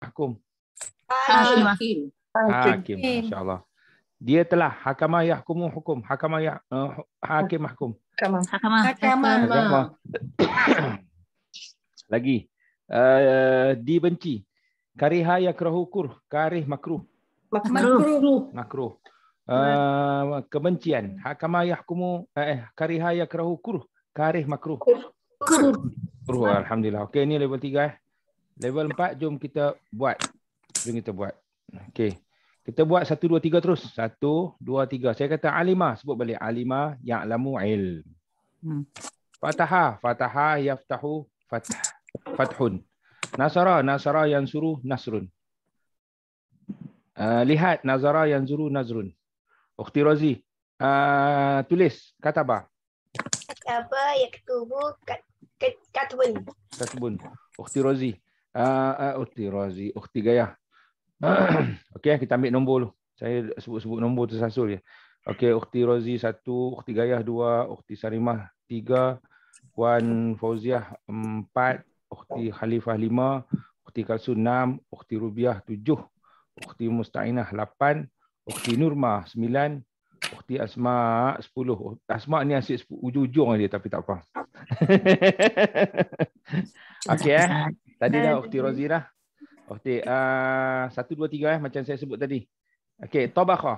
Hakim. Hakim. Hakim. Masya-Allah. Dia telah hakamah yahkumu hukum, hakamah ya eh, hakim hakum. Hakamah. Hakamah. Hakamah. Lagi. Uh, dibenci. Kariha yakrahu kurh, karih makruh. Makruh. Makruh. Uh, kebencian hakama yahkumu eh kariha yakrahu kurh karih makruh kurh alhamdulillah okey ni level tiga. eh Level 4 jom kita buat. Jom kita buat. Okey. Kita buat 1 2 3 terus. 1 2 3. Saya kata alima sebut balik alimah ya'lamu il. Hmm. Fataha, fataha yaftahu fath fathun. Nasara, nasara yang suruh nasrun. Uh, lihat nazara yang zuru nazrun. Ukhti Razi, uh, tulis kataba. Kataba yaktubu kat, kat, katbun. Katbun. Ukhti Razi. Ah, Uh, Uti Razi, Ukti Gaya. Okey, kita ambil nombor dulu. Saya sebut-sebut nombor tersasul je. Okey, Ukti Razi satu, Ukti Gaya dua, Ukti Sarimah tiga, Wan Fauziah empat, Ukti Khalifah lima, Ukti kalsun enam, Ukti Rubiah tujuh, Ukti Musta'inah lapan, Ukti Nurma sembilan, Ukti Asma sepuluh. Oh, Asma ni asyik ujung-ujung dia tapi tak apa. Okey eh. Tadi dah Ukti Rozira. Ukti ah, satu dua tiga eh macam saya sebut tadi. Okey, tobakho.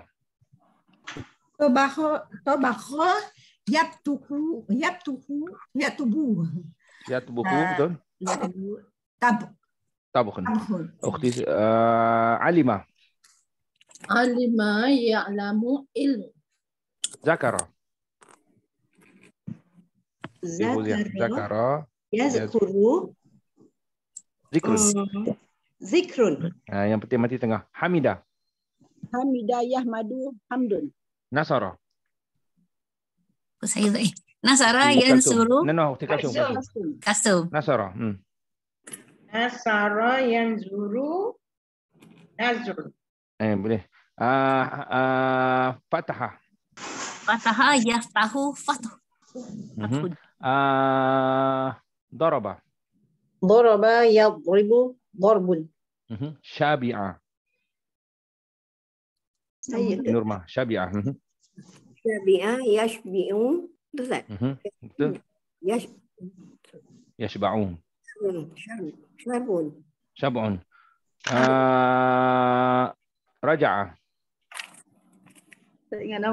Tobakho, tobakho yaptuhu, yaptuhu, yatubu. Yatubu ah, betul? Yatubu. Tabu kan? Ukti uh, Alima. Alima ya'lamu ilmu. Zakara. Zakara. Zakara. Yazkuru. Zikrun. Uh, Zikrun. Uh, yang penting mati tengah. Hamidah. Hamidah Yahmadu Hamdun. Nasara. Oh, saya eh, Nasara yang suruh. No, no, kasum. Kasum. kasum. kasum. Hmm. Nasara yang suruh. Nazrul. Eh, boleh. Uh, uh, Fataha. Fataha Yahtahu Fatuh. Mhm. Fatuh. Mm -hmm. uh, ah, Darabah. ضرب يضرب ضرب شابعة طيب. نورما شابعة شابعة يشبعون يشبعون شبعون شبع آه رجع يعني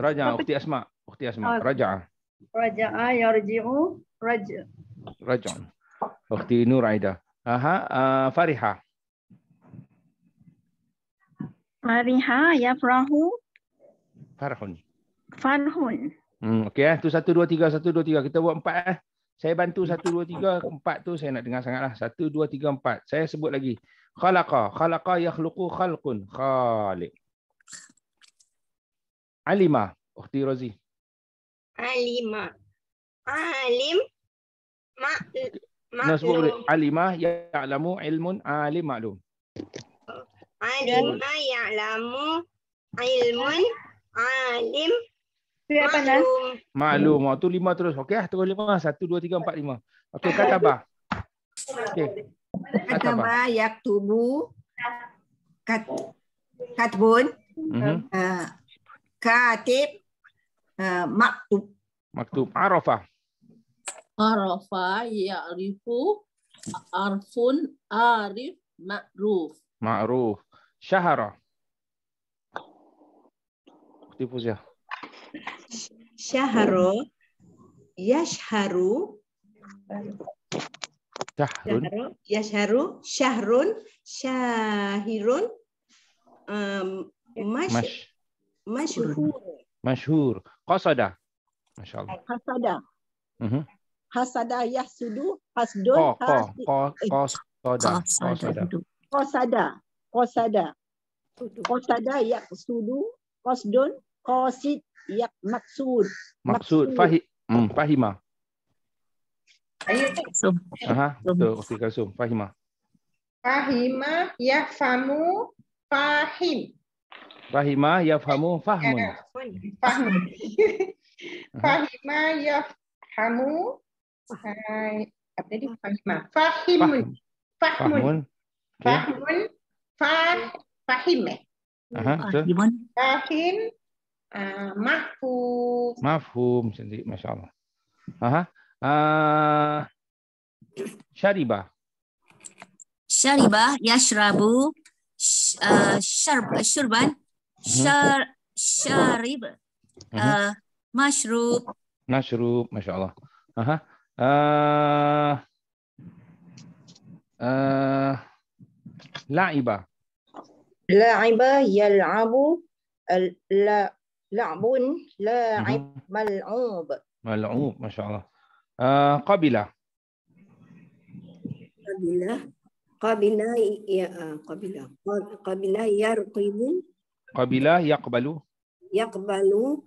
رجع أختي أسماء أختي أسماء آه. رجع رجع آه، يرجع رجع رجع Ukhti Nur Aida. Aha, uh, Fariha. Fariha ya Farahu. Farhun. Farhun. Hmm, okay, eh. tu satu dua tiga satu dua tiga kita buat empat eh. Saya bantu satu dua tiga empat tu saya nak dengar sangatlah satu dua tiga empat. Saya sebut lagi. Khalaqa, khalaqa yakhluqu khalqun. Khalik. Alima, Ukhti Rozi. Alima. Alim. Ma. Ma'lum. Nasbu alimah ya'lamu ilmun alim ma'lum. Alimah ya'lamu ilmun alim ma'lum. Ma'lum. Tu lima terus. Okey lah. Terus lima. Satu, dua, tiga, empat, lima. Okey. Katabah. Okey. Katabah yak kat katbun. Mm-hmm. Uh, katib. Uh, maktub. Maktub. Arafah arafa ya'rifu arfun arif ma'ruf. Ma'ruf. Syahara. Tipu saja Syahara yasharu Syahrun. Yasharu Syahrun Syahirun um, mash, mash, Mashhur. Mashhur. Qasada. Masya Allah. Qasada. Mhm hasadah yahsudu hasdun oh, ha oh, ha oh, oh, sada oh, sada oh, sada qasada yaqsudu qasdun qasid yak maksud maksud fahim hmm, fahima Aha, betul. Okey, kasum. Fahima. Fahima ya fahmu, fahim. Fahima ya fahmu, fahmun. Fahim. Fahima ya fahmu tadi Fahima. Ah. Fahimun. Fahmun. Fahmun. Okay. Fahmun. Fah Fahim. Eh. Aha, ah, Fahim. Uh, ah, mahfum. Mahfum sendiri, masya Allah. Aha. Uh, syariba. Syariba, yashrabu, sh, uh, syar, syurban, mhm. syar, syarib, uh, mashrub. Mashrub, masya Allah. Aha. آه، آه، لعبة لعبة لعب يلعب لعب لاعب ملعوب ملعوب ما شاء الله آه قبلة قبلة قبلة آه، قبلة قبلة يرقب قبلة يقبل يقبل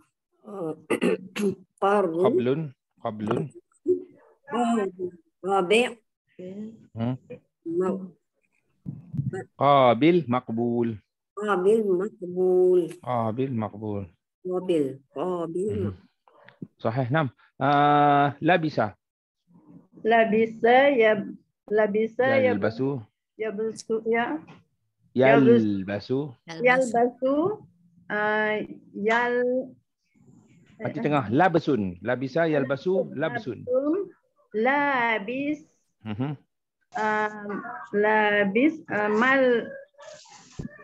قبل قبل Rabi' Qabil hmm. maqbul Qabil maqbul Qabil maqbul Qabil Qabil hmm. Sahih nam uh, Labisa Labisa ya Labisa ya basu, Ya basu ya ya basu, Yalbasu Yalbasu ya, Mati ah, tengah Labesun Labisa yalbasu Labesun Labesun labis mm-hmm. um, labis uh, mal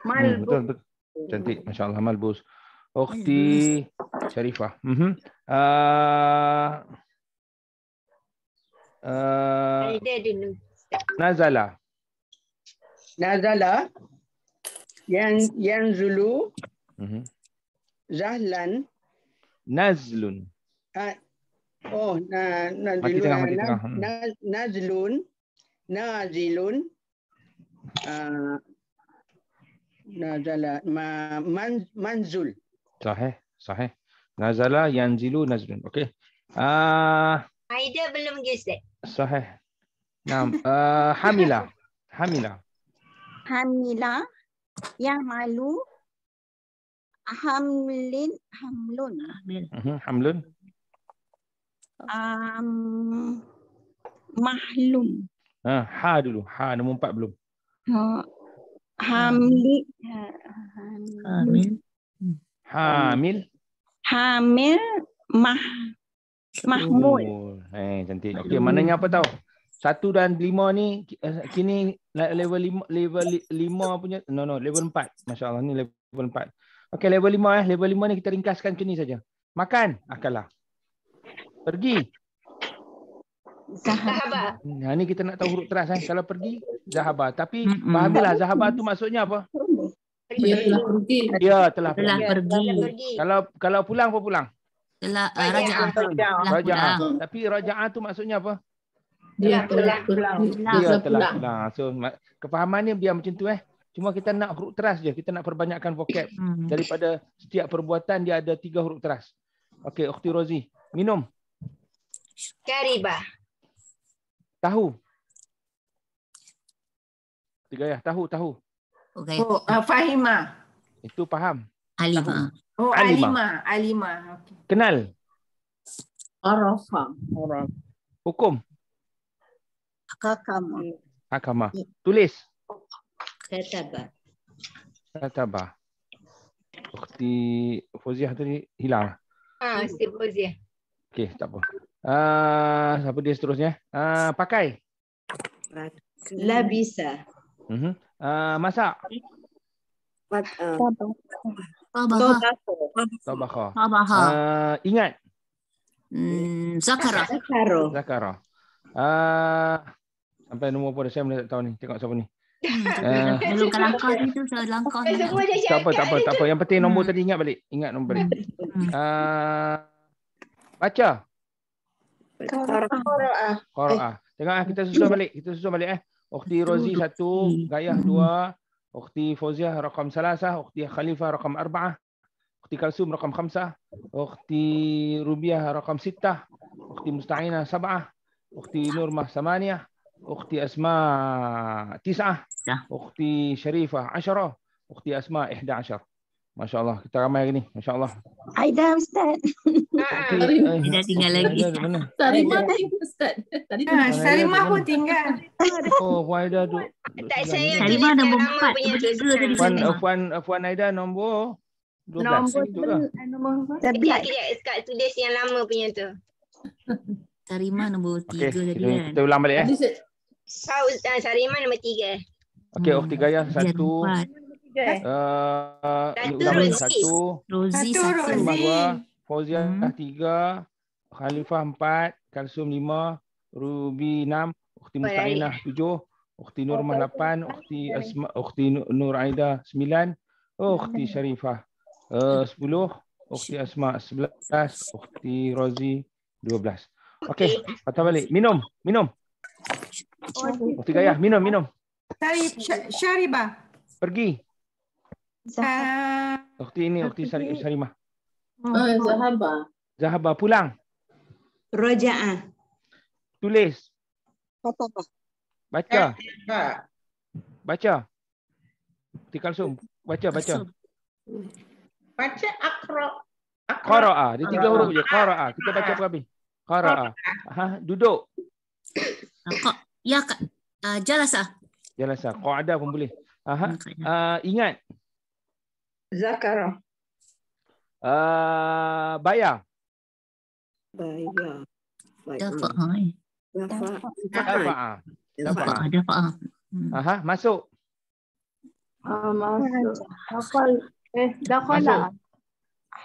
mal hmm, betul, betul. cantik masyaallah malbus ukhti hmm. syarifah mhm uh-huh. uh, uh, nazala nazala yang yang zulu mhm uh-huh. zahlan nazlun ah Oh, na na zilun, na, mati tengah. Hmm. Na, na, nazlun. Nazilun. Uh, ah, nazala. Ma, man, manzul. Sahih. Sahih. Nazala, yanzilu, nazlun. Okey. Uh, Aida belum gesek. Sahih. nam, ah hamila. Hamila. Hamila. Yang malu. Hamlin. Hamlun. Mhm, Hamlun. Um, mahlum. Ha, ha dulu. Ha nombor empat belum. Ha, hamli. Hamil. Hamil. Hamil. Mah. Mahmud. Oh, eh, cantik. Okey, maknanya apa tahu? Satu dan lima ni eh, kini level lima, level lima punya. No, no. Level empat. Masya Allah ni level empat. Okey, level lima eh. Level lima ni kita ringkaskan macam ni saja. Makan. Akanlah. Ah, Pergi. Zahabah. Hmm, ha, ni kita nak tahu huruf teras kan. Kalau pergi, Zahabah. Tapi hmm. Zahabah tu maksudnya apa? Ya, telah pergi. Ya, telah pergi. Telah pergi. Kalau kalau pulang apa pulang? Telah uh, raja'ah. Raja'ah. Raja Tapi raja'ah tu maksudnya apa? Dia telah pulang. ya telah pulang. So, kefahaman ni biar macam tu eh. Cuma kita nak huruf teras je. Kita nak perbanyakkan vocab. Hmm. Daripada setiap perbuatan dia ada tiga huruf teras. Okey, Ukhti Rozi. Minum. Kariba. Tahu. Tiga ya, tahu, tahu. Okay. Oh, uh, Fahima. Itu faham. Alima. Tahu. Oh, Alima, Alima. Alima. Okay. Kenal. Arafa. Orang. Hukum. Hakama. Hakama. Ya. Tulis. Kataba. Kataba. Ukti Fuziah tadi hilang. Ah, si Ukti Fuziah. Okey, tak apa. Ah, uh, apa dia seterusnya? Ah, uh, pakai. Labisa. Mhm. Uh ah, -huh. uh, masak. Mat. Tabah. Tabah. Tabah. Ah, ingat. Hmm, Zakara. Zakara. Zakara. Ah, uh, sampai nombor pun saya tak tahu ni. Tengok siapa ni. langkah hmm, ni tu saya langkah ni. Tak apa, tak apa, tak apa. Yang penting nombor hmm. tadi ingat balik. Ingat nombor ni. Hmm. Ah, uh, baca. Qara'ah. Qara'ah. Eh. Ah. Tengok eh. kita susun balik. Kita susun balik eh. Ukhti Rozi satu, Gayah dua, Ukhti Fauziah rakam salasah, Ukhti Khalifah rakam arba'ah, Ukhti Kalsum rakam khamsah, Ukhti Rubiah rakam sitah, Ukhti Musta'inah sabah, Ukhti Nurmah samaniah, Ukhti Asma tisah, Ukhti ya. Syarifah asyarah, Ukhti Asma ihda asyarah. Masya Allah, kita ramai hari ni. Masya Allah. Aida, Ustaz. Okay. tidak tinggal lagi. Sarimah tadi, Ustaz. Tadi ha, Sarimah pun tinggal. Oh, Puan Aida tu. Tak, saya Sarimah nombor empat. Puan, uh, Puan, uh, Puan Aida nombor... Nombor tu lah. Tapi ya, ya, tulis yang lama punya tu. Sarimah nombor tiga okay, tadi kan. Kita ulang balik eh. Sarimah nombor tiga. Okey, Ukhti oh, Gaya satu. Empat. Okay. Uh, Dato' satu. Rosie satu. Mahwa, Fauzia hmm. tiga. Khalifah empat. Kalsum lima. Ruby enam. Ukti Mustainah tujuh. Ukti Nurmah oh, lapan. Ukti, Asma, Ukti Nur Aida sembilan. Oh, Ukti hmm. Sharifah eh, sepuluh. Ukti Asma sebelas. Ukti Rozi dua belas. Okey, patah balik. Minum, minum. Oh, Ukti Gaya minum, minum. Syarifah. Pergi. Zahab. Ukti ah. ini, Ukti Sari, Sarimah. Oh. Ah, Zahaba. Zahaba Zahabah, pulang. Raja'ah. Tulis. Kata. Baca. Baca. Tikal sum. Baca, baca. Baca akro. Akro. Qara'ah. Dia tiga huruf je. Qara'ah. Kita baca apa habis? Qara'ah. Ha, duduk. Ya, uh, jelasah. Jelasah. Ah. Qa'adah pun boleh. Aha. Uh, ingat. Zakara. Uh, Baya. Baya. Dafa'a. Dafa'a. Dafa'a. Dafa'a. Aha, masuk. Ah, masuk. Hafal. Eh, dakhala.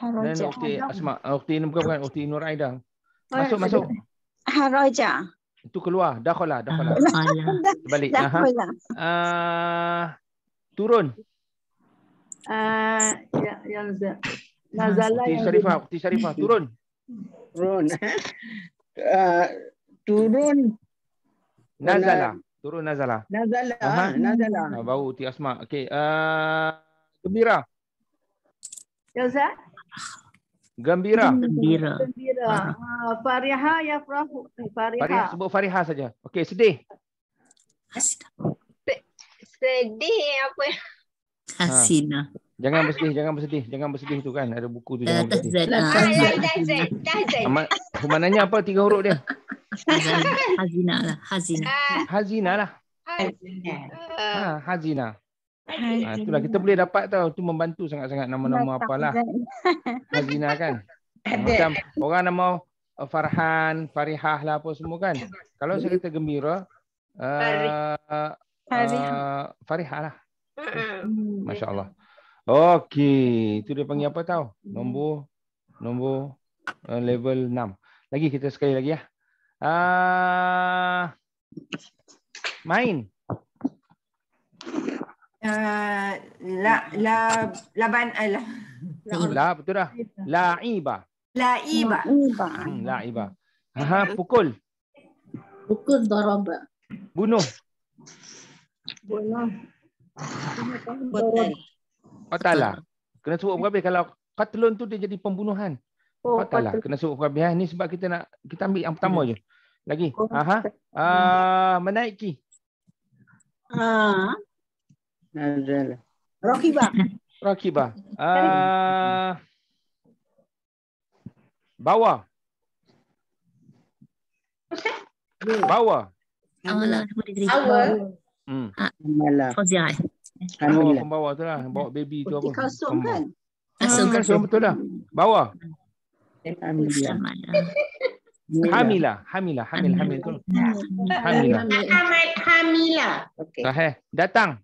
Dan Ukti Asma. Ukti ah, Nur bukan, Ukti Nur Aida. Eh, masuk, masuk. Haraja. Itu keluar. Dakhala, dakhala. Balik. Dakhala. Uh, ah, turun. Turun. Ah, ya, ya yang turun. Turun. Eh? Ah, turun Nazala. Turun Nazala. Nazala, Aha. Nazala. Nah, bau Ti Asma. Okey, uh, Gembira. Yaza. Gembira. Gembira. Gembira. Ha, Fariha ya Prof. Eh, Fariha. Fariha. Sebut Fariha saja. Okey, sedih. Sedih apa? Hasina. Ha. Lah. Jangan bersedih, jangan bersedih, jangan bersedih tu kan. Ada buku tu eh, jangan bersedih. Tahzin. Ah, Tahzin. Tahzin. Mana nya apa tiga huruf dia? Hasina lah. Hasina, ah. Hasina lah. Hasina. Ha, Hasina. Ha, itulah kita boleh dapat tau. tu membantu sangat-sangat nama-nama apalah. Hasina kan. Macam orang nama eh, Farhan, Farihah lah apa semua kan. Kalau saya kata gembira, uh, uh, eh, Farihah lah. Masya Allah. Okay, itu dia panggil apa tahu? Nombor nombor uh, level 6. Lagi kita sekali lagi ya. uh, main. Uh, la la laban ala. Eh, la, la hmm, lah, betul dah. Laiba. Laiba. Laiba. Ha hmm, ha pukul. Pukul daraba. Bunuh. Bunuh. Qatal. lah. Kena suruh berhabis. Kalau katlon tu dia jadi pembunuhan. Oh, lah. Kena suruh berhabis. Ini sebab kita nak kita ambil yang pertama je. Lagi. Oh, Aha. Uh, menaiki. Ah. Rakibah. Rakibah. Kan? Ah. Bawa. Bawa. Awal. Lah, Hmm. Ha, ah, lah. Fauziah. Alhamdulillah. Oh, bawa tu lah. Bawa baby tu apa. Kasum kan? Kasum. Ah. betul dah. Bawa. Alhamdulillah. Hamila, Hamila, Hamil, Hamil tu. Hamila. Hamila. Okey. Sahih. Eh. Datang.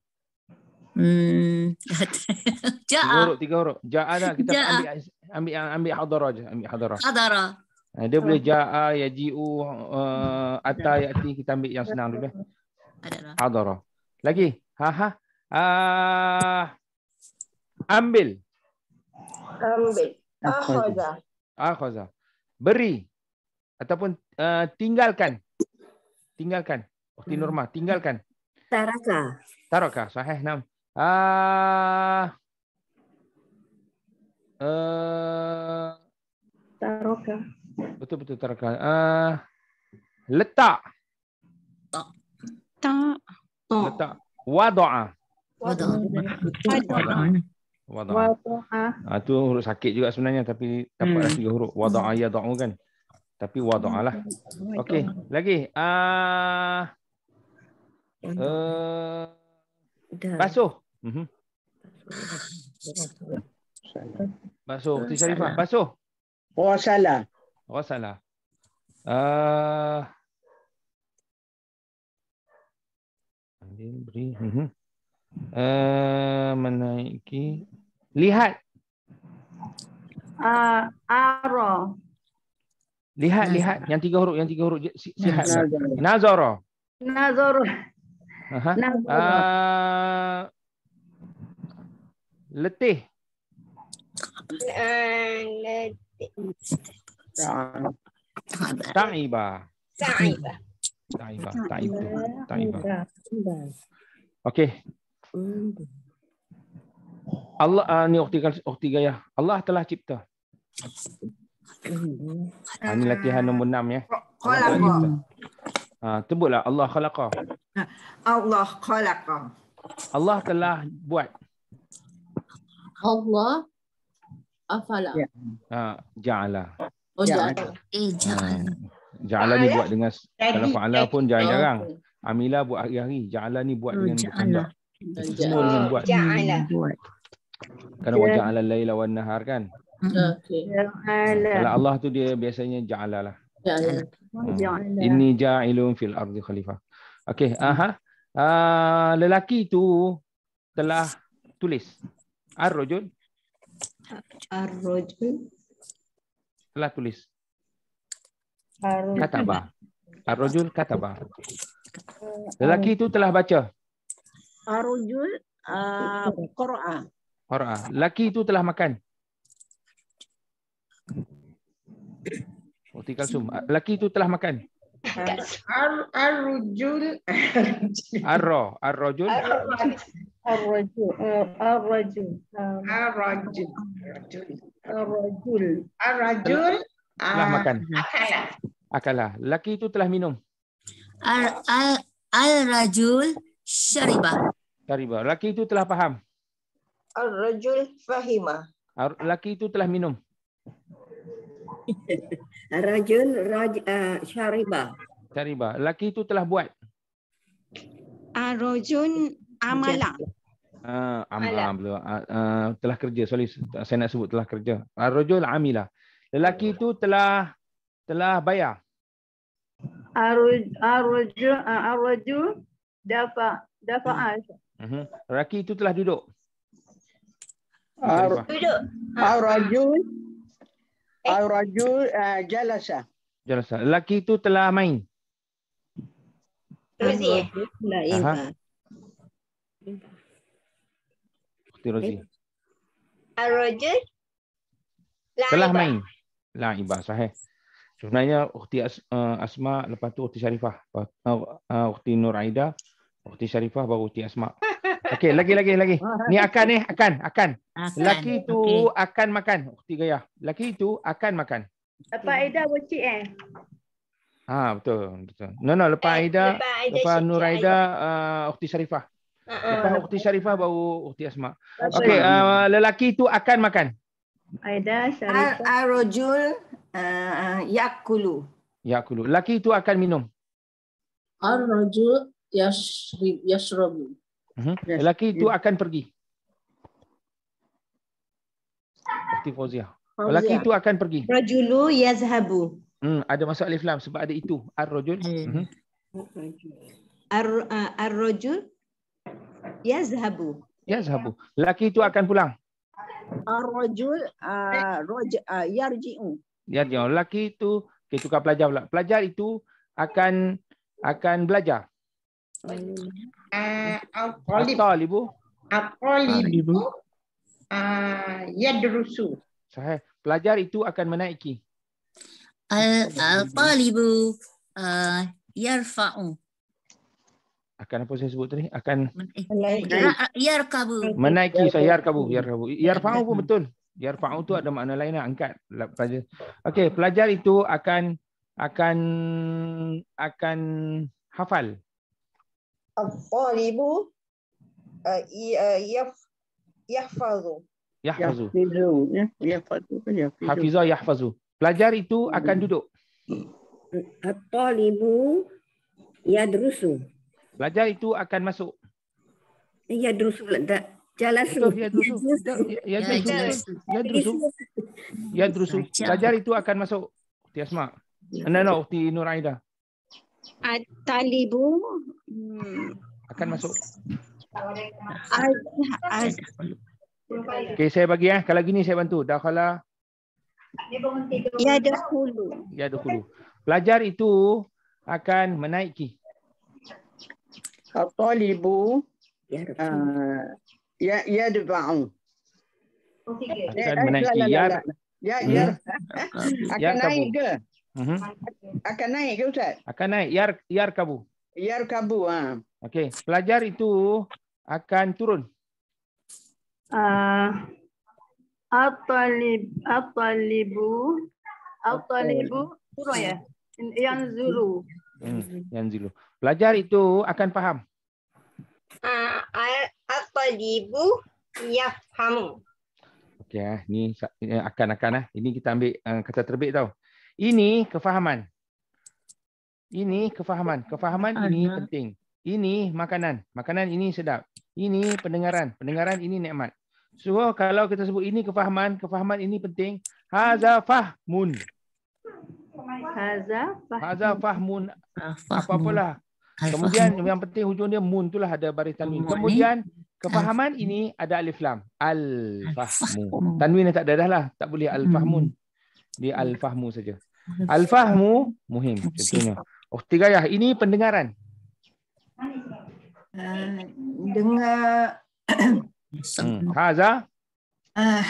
Hmm. Ja. Tiga huruf, tiga huruf. Ja ada kita ja ambil ambil ambil hadara aja, ambil hadara. Hadara. Eh, dia boleh oh. ja'a, yaji'u, uh, ya eh, ti Kita ambil yang senang dulu. Eh adalah hadara lagi ha ha uh, ambil ambil akhaza akhaza beri ataupun uh, tinggalkan tinggalkan waktu hmm. norma tinggalkan taraka taraka sahih nam uh, ah, uh, eh, taraka betul betul taraka uh, letak letak to. letak wadaa wadaa wadaa ah tu huruf sakit juga sebenarnya tapi dapat hmm. tiga huruf wadaa ya dau kan tapi wadaa lah okey lagi uh, uh, basuh mm -hmm. basuh ti syarifah basuh wasala oh, wasala oh, ah uh, Din beri. Uh, mhm. eh, menaiki. Lihat. Uh, Aro. Lihat, Nazara. lihat. Yang tiga huruf, yang tiga huruf. sihat, si, Nazara. Nazara. Nazara. Nazara. Uh, letih. Eh, letih. Ta'ibah. Ta'ibah. Taibah. Taibah. Taibah. Okey. Allah uh, ni ukti ukti gaya. Allah telah cipta. Uh, ah, ini latihan nombor 6 ya. Ha, tebutlah Allah khalaqa. Allah khalaqa. Allah telah buat. Allah afala. Ha, ja'ala. Oh, ja'ala. Eh, ja'ala. Ja'alani ah, ya. buat dengan kalau fa'ala pun jangan jarang. Amila buat hari-hari. Ja'alani buat oh, dengan berkandak. Semua dengan buat. Ja'ala. Kerana ja'ala layla lawan nahar kan. Okay. Kalau Allah tu dia biasanya ja'ala lah. Ja'ala. Oh, hmm. Ini ja'ilun fil ardi khalifah. Okay. Mm. Aha. Uh, lelaki tu telah tulis. Ar-Rajul. Ar-Rajul. Telah tulis. Kataba. Ar-Rajul Kataba. Lelaki itu telah baca. Ar-Rajul ah, Qur'an. Qur'an. Ah. Lelaki itu telah makan. Oti kalsum. Lelaki itu telah makan. Ar-Rajul. Ar-Ra. Ar-Rajul. Ar-Rajul. Ar-Rajul. ar Ar-Rajul. ar telah uh, ah, makan. Akanlah. Akanlah. Laki itu telah minum. Al al al rajul syariba. Syariba. Laki itu telah paham. Al rajul fahima. Laki itu telah minum. Rajul raj, uh, ah, syariba. Syariba. Laki itu telah buat. Al ah, rajul amala. Ah, uh, amala. Uh, telah kerja. Sorry, saya nak sebut telah kerja. Al rajul amila lelaki itu telah telah bayar. Aruj aruju aruju ah, dafa dafa'a. Mhm. Lelaki itu telah duduk. Ar duduk. Aruju eh? aruju uh, jalasa. Jalasa. Lelaki itu telah main. Terus ya. Terus. Aruju. Telah main. Laibah sahih. Sebenarnya ukhti eh, Asma lepas tu ukhti Sharifah. Eh, eh, ukhti Nur Aida, ukhti Sharifah baru ukhti Asma. Okey, lagi lagi lagi. Ah, ni akan ni, akan, akan. Lelaki tu okay. akan makan, ukhti Gaya. Lelaki tu akan makan. Lepas Aida bocik eh. Ha betul betul. No no lepas Aida, eh, ah, ah, lepas, lepas Nur Aida, uh, ukhti Sharifah. Uh -uh. Lepas ukhti Sharifah baru ukti Asma. Okey, uh, lelaki tu akan makan. Aida Sharifah. Arrojul uh, uh yakulu. Yakulu. Laki itu akan minum. Ar yashrib yashrabu. Uh-huh. Mhm. Laki itu akan pergi. Berarti Fauzia. Laki itu akan pergi. Rajulu yazhabu. Hmm, ada masuk alif lam sebab ada itu. Ar-rajul. Hmm. Mhm. Uh, Ar-rajul yazhabu. Yazhabu. Laki itu akan pulang. Ar-rajul uh, yarji'u. Yarji'u. Lelaki itu, okay, tukar pelajar pula. Pelajar itu akan akan belajar. Eh, Al-Qalib. Ibu. Al-Qalib. Ibu. Ah, Yadrusu. Sahih. Pelajar itu akan menaiki. Al-Qalib. Yarfa'u akan apa saya sebut tadi akan menaiki ah, ah, saya yarkabu yarkabu yarfa'u pun betul yarfa'u tu ada makna lain nak lah, angkat lah, pelajar okey pelajar itu akan akan akan hafal talibu eh, eh, yahfazu yahfazu ya. yahfazu ya yahfazu pelajar itu akan hmm. duduk talibu yadrusu pelajar itu akan masuk ya drusul tak jalan ya drusul ya drusul ya drusul pelajar ya, ya, itu akan masuk tiasma ya. anda nak ukti nur aida talibu hmm. akan masuk Okay, saya bagi ya. Kalau gini saya bantu. Dah kala. Ya dah hulu. Ya dah hulu. Pelajar itu akan menaiki ya يدفع ah, ya, ya hmm. akan naik ke Ustaz? Akan naik. Yar, yar kabu. Yar kabu. Ha. Okey. Pelajar itu akan turun. Uh, ah, atalib, atalibu. Atalibu. Turun ya? Yang zulu. Hmm, yang zulu. Pelajar itu akan faham. Ah, ah, apa ibu ya yafhamu? Okey, ah, ni akan-akan. Eh, ini kita ambil eh, kata terbit tau. Ini kefahaman. Ini kefahaman. Kefahaman ini Ada. penting. Ini makanan. Makanan ini sedap. Ini pendengaran. Pendengaran ini nikmat. So, kalau kita sebut ini kefahaman, kefahaman ini penting. Haza fahmun. Haza fahmun. Haza fahmun. Apa-apalah. Kemudian yang penting hujung dia mun itulah ada baris tanwin. Kemudian kefahaman ini ada alif lam. Al-fahmu. Tanwin tak ada dah lah. Tak boleh hmm. al-fahmun. Di al-fahmu saja. Al-fahmu muhim. Contohnya. Oh, tiga ayah. Ini pendengaran. Eh, dengar. hmm. Haza. Eh,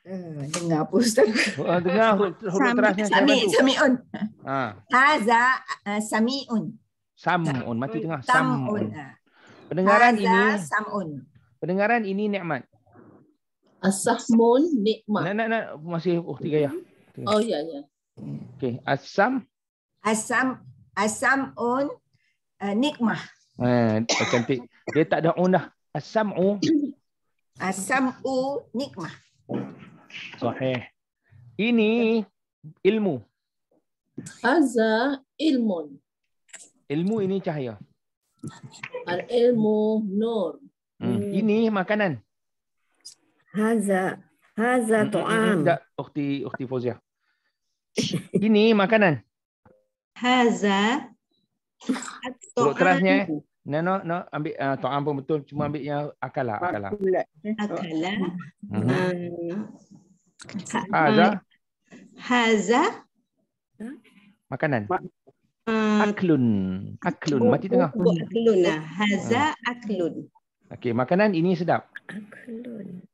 Hmm, dengar apa Ustaz? Oh, dengar huruf Sam, terakhir. Sami, Sami'un. Ha. Haza uh, Sami'un. Sam'un, mati tengah. Sam'un. Ah. Pendengaran Haza, ini. Sam'un. Pendengaran ini nikmat. Asahmun nikmat. Nak, nak, nak. Masih oh, tiga ya. Oh, ya, ya. Okey, asam. Asam, asam'un uh, eh, nikmah. Eh, cantik. Dia tak ada un dah. Asam'u. Asam'u nikmah. Sahih. Ini ilmu. Haza ilmun. Ilmu ini cahaya. Al ilmu nur. Hmm. hmm. Ini makanan. Haza haza hmm, hmm, tu'am. Tak, ukhti ukhti Fauzia. Ini makanan. Haza. Terusnya. Haza. No, no, no. Ambil uh, to'am pun betul. Cuma ambil yang akal lah. Akal lah. Eh. Akal lah. Mhm. Hmm. Haza. Haza. Makanan. Hmm. Aklun. Aklun. Mati tengah. Aklun lah. Hmm. Haza aklun. Okey. Makanan ini sedap. Aklun.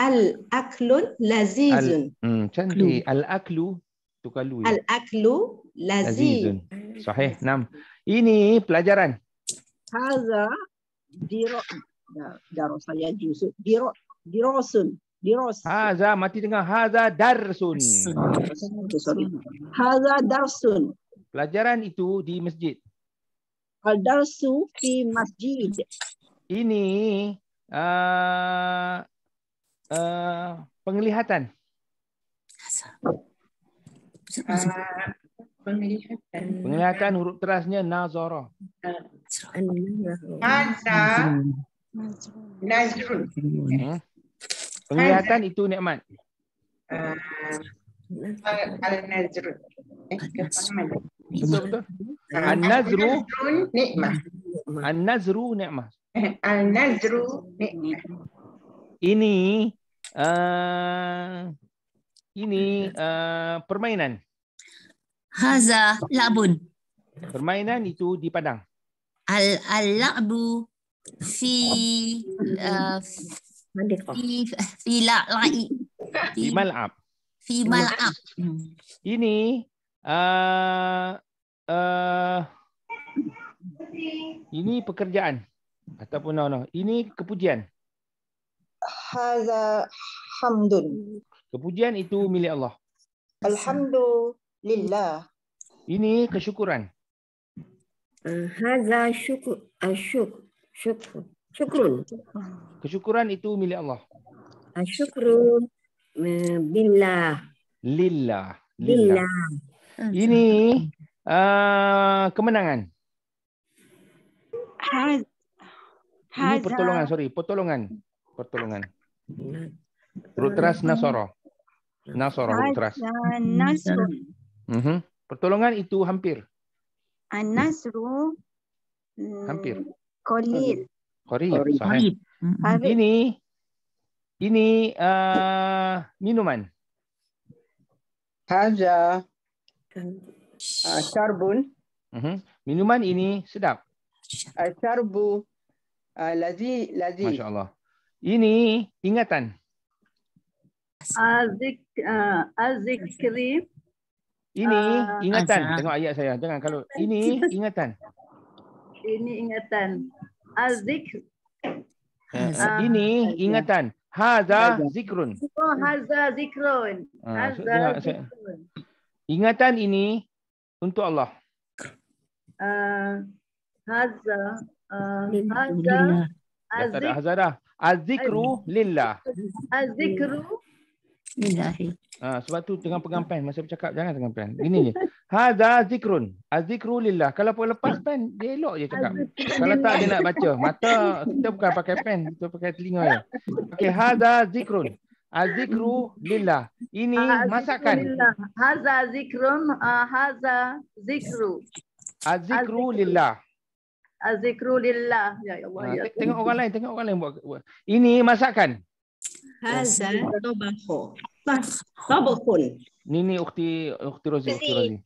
Al-aklun lazizun. Cantik. Al-aklu. Tukalu. Ya? Al-aklu lazizun. Sahih. Nam. al ini pelajaran. Haza diro ya, saya juz diro dirosun diros. Haza mati dengan haza darsun. Haza darsun. Pelajaran itu di masjid. Al darsu di masjid. Ini uh, uh, penglihatan. Haza. Ah, penglihatan. huruf terasnya nazara. Nazara. Eh? Penglihatan itu nikmat. Al-Nazru. Eh, Betul Al-Nazru nikmat. Al-Nazru nikmat. Eh, Al-Nazru nikmat. Ini uh, ini uh, permainan. Haza labun. Permainan itu di padang. Al al-labu fi uh, fi la lai. Fi malap Fi malap hmm. Ini uh, uh, ini pekerjaan ataupun no no. Ini kepujian. Haza hamdun. Kepujian itu milik Allah. Alhamdulillah lillah. Ini kesyukuran. Eh, haza syukur asyuk eh, syukur. Syukrun. Kesyukuran itu milik Allah. Asyukrun eh, billah. Lillah. Lillah. Ini uh, kemenangan. Haz Haza. Ini pertolongan, sorry. Pertolongan. Pertolongan. Rutras Nasoro. Nasoro Rutras. Nasoro. Mhm. Pertolongan itu hampir. Anasru. Hmm. Hampir. Qarib. Qarib. Qarib. Ini ini uh, minuman. Haza. Uh, carbun. Ah, mhm. Minuman ini sedap. Asyarbu. Ah, uh, ah, lazi lazi. Masya-Allah. Ini ingatan. Azik uh, azik krim. Ini uh, ingatan. Asa. Tengok ayat saya. Jangan kalau ini ingatan. Ini ingatan. Azik. Eh, Az uh, ini okay. ingatan. Haza zikrun. Oh, haza zikrun. Ah, haza zikrun. Haza zikrun. Ingatan ini untuk Allah. Uh, haza. Uh, haza. Azik. Azikru lillah. Azikru. Lillahi. Ha, sebab tu tengah pegang pen masa bercakap jangan tengah pen. Gini je. Hadza zikrun. Azzikru lillah. Kalau pun lepas hmm. pen dia elok je cakap. Kalau tak dia nak baca. Mata kita bukan pakai pen, kita pakai telinga je. Okay hadza zikrun. Azzikru lillah. Ini ah, masakan. Hadza zikrun, ah, hadza zikru. Azzikru lillah. Azikru lillah. Ya, ya, ha, ya Allah. Tengok orang lain, tengok orang lain buat. Ini masakan. Eh? Tabakhun. Ni ni ukti ukti Rosie, ukti Rosie.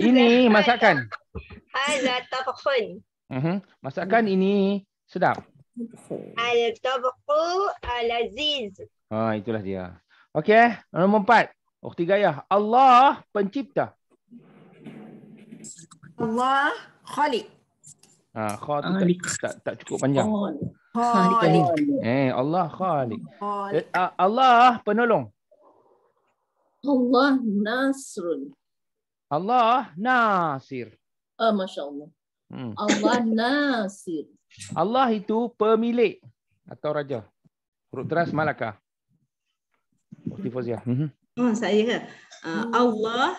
Ini masakan. Haza Uh huh, Masakan ini sedap. Al tabakhu laziz. Ha itulah dia. Okay, eh, nomor empat. Ukti Gaya. Allah pencipta. Allah Khalik. Ha, ah, Khalik tak, tak, cukup panjang. Allah. Khalik. Eh, Allah Khalik. Khalik. Eh, Allah penolong. Allah Nasrun. Allah Nasir. Ah, uh, Masya Allah. Hmm. Allah Nasir. Allah itu pemilik atau raja. Huruf teras Malaka. Bukti Hmm. Oh, saya ke? Ah, hmm. Allah.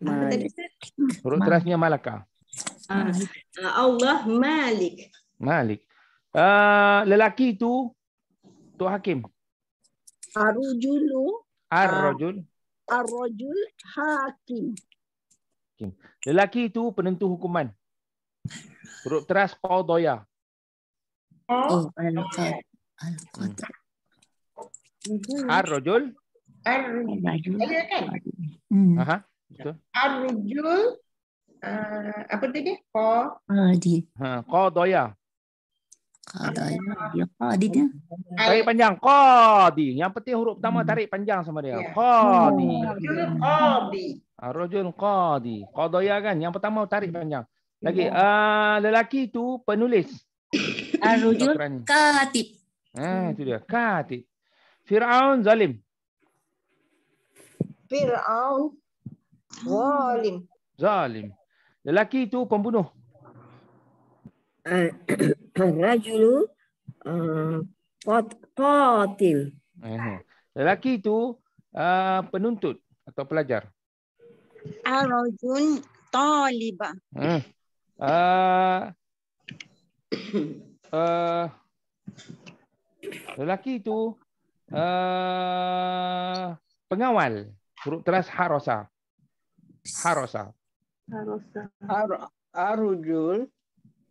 Malik. Huruf terasnya Malaka. Ah, ah, Allah Malik. Malik uh, lelaki tu Tok Hakim. Arujulu. Arrojul. Arrojul ah, Hakim. Hakim. Lelaki itu penentu hukuman. Huruf teras Qodoya. Oh, oh hmm. mm-hmm. Arrojul. Arrojul. Ada kan? Hmm. Aha, betul. Arrojul. Uh, ah, apa tadi? Qodoya. Ha, Qodoya. Qadi ah, dia. Ah, tarik panjang. Qadi. Yang penting huruf pertama hmm. tarik panjang sama dia. Ya. Qadi. Oh, Qadi. Ah, Rajul Qadi. Qadaya kan. Yang pertama tarik hmm. panjang. Ya. Lagi. Uh, lelaki tu penulis. Rajul Katib. Eh itu dia. Katib. Fir'aun Zalim. Fir'aun Zalim. Zalim. Lelaki tu pembunuh. Eh, Ar-rajulu qatil. Eh, lelaki itu eh, penuntut atau pelajar. Ar-rajul taliba. Hmm. Eh, lelaki itu pengawal huruf teras harosa. Harosa. Harosa. Ar-rajul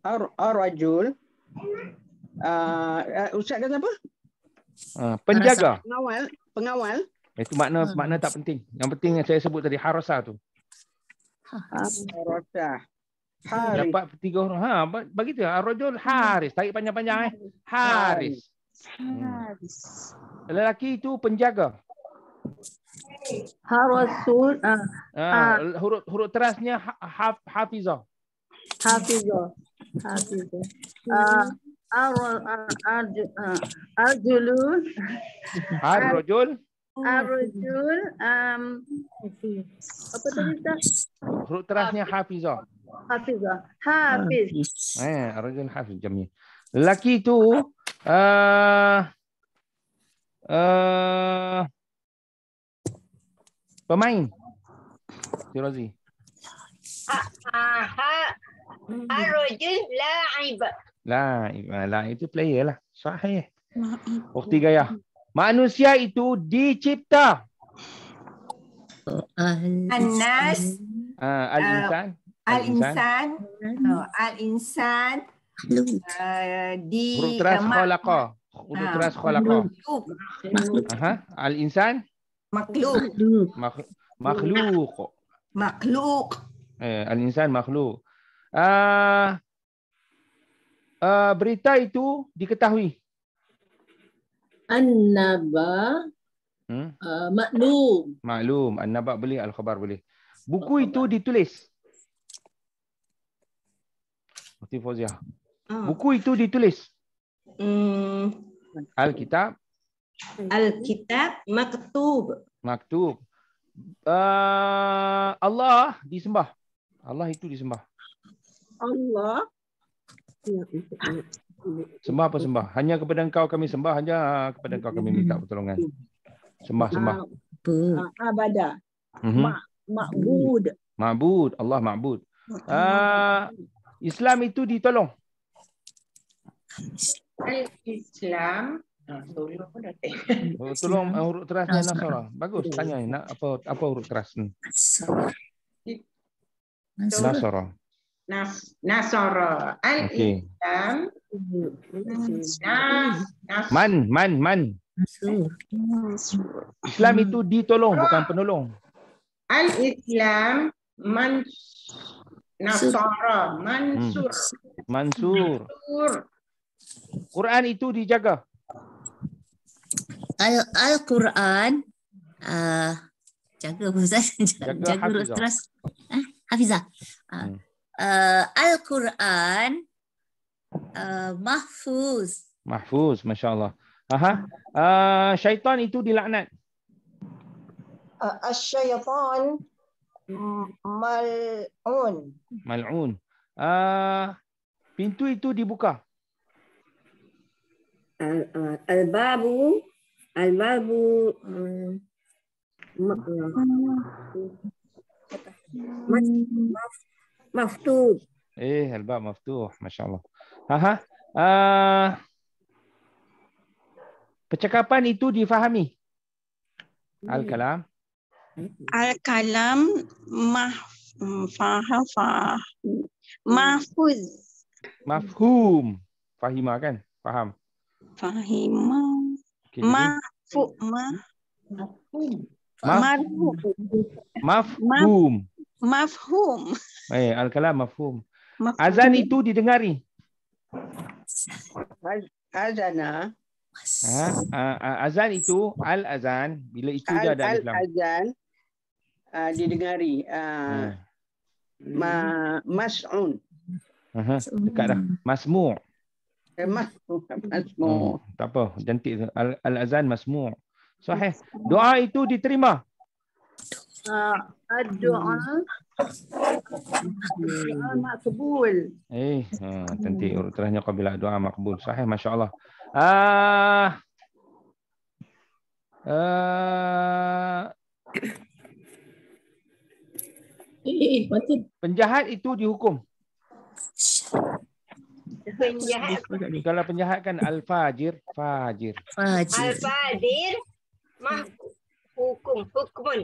ar-rajul ar arujul uh, Ustaz kata apa? Uh, penjaga. Harasa. Pengawal. Pengawal. Itu makna hmm. makna tak penting. Yang penting yang saya sebut tadi harasa tu. Ha. Harasa. Haris. Dapat tiga huruf. Ha, bagi tu. Arrojul Haris. Tarik panjang-panjang eh. Haris. Haris. Hmm. Lelaki itu penjaga. Harasul. Ah. Ha, huruf huruf terasnya ha, ha, Hafizah. Hafizah arjul arjul arjul arjul Um, apa tadi Huruf terakhirnya Hafiza. Hafiza. Hafiz. Eh, Arrojul Hafiz jami. Laki tu. Ah, ah, pemain. Firozi. Ah, ha, Hmm. Ar-rajul la'ib. La'ib. Ah, la'ib itu player lah. Sahih. Bukti gaya. Manusia itu dicipta. An-nas. Uh, ah, ah, Al-insan. Al-insan. Al-insan. Uh, Al-insan. Uh, di Rutras khalaqa. Rutras khalaqa. Aha, al insan makhluk. Makhluk. Makhluk. Eh, al insan makhluk uh, uh, berita itu diketahui. An-naba hmm? uh, maklum. Maklum. An-naba boleh, al-khabar boleh. Buku al itu ditulis. Mesti Fauzia. Ah. Buku itu ditulis. Hmm. Al-kitab. Al-kitab maktub. Maktub. Uh, Allah disembah. Allah itu disembah. Allah. Ya, sembah apa sembah? Hanya kepada engkau kami sembah. Hanya ah, kepada engkau kami minta pertolongan. Sembah, sembah. Abada. Ah, mhm. Ma'bud. Ma'bud. Allah ma'bud. Uh, ah, Islam itu ditolong. Islam. Oh, tolong uh, huruf keras ni Nasara. Bagus tanya nak apa apa huruf keras ni. Nasara. Nasara. Nas Nasara. Al-Islam. Okay. Man, man, man. Islam itu ditolong, bukan penolong. Al-Islam. Man. Nasara. Hmm. Mansur. Mansur. Quran itu dijaga. Al-Quran. Ah, jaga, Ustaz. Jaga, jaga Hafizah. Terus. Ah, Hafizah. Ah, hmm uh, Al-Quran uh, mahfuz. Mahfuz, Masya Allah. Aha. Uh, syaitan itu dilaknat. Uh, Al Syaitan mal'un. Mal'un. Uh, pintu itu dibuka. Uh, al-babu Al-babu um, mm maftuh. Eh, alba bab maftuh. Masya-Allah. Haha. Ah. Percakapan itu difahami. Hmm. Al-kalam. Al-kalam mahfuz. Mahfuz. Mafhum. Fahima kan? Faham. Fahima. Okay, mahfuz. Mahfuz. Mahfuz. Mahfuz. Mafhum. Eh, Al-Kalam mafhum. mafhum. Azan itu didengari. Azana. Ah. Ha, ha, ha? Azan itu, Al-Azan. Bila itu dia ada Islam. Al-Azan uh, didengari. Uh, hmm. ma Mas'un. dekat dah. Masmu'. Eh, masmu'. masmu'. Hmm, oh, tak apa, cantik. Al-Azan masmu'. Sahih. Doa itu diterima uh, ah, doa hmm. ah. hmm. ah, makbul. Eh, ha, nanti uh, hmm. terakhirnya kabila doa makbul. Sahih, masya Allah. Ah, uh, penjahat itu dihukum. Penjahat. Kalau penjahat kan al-fajir, fajir. Al-fajir, mah hukum, hukum.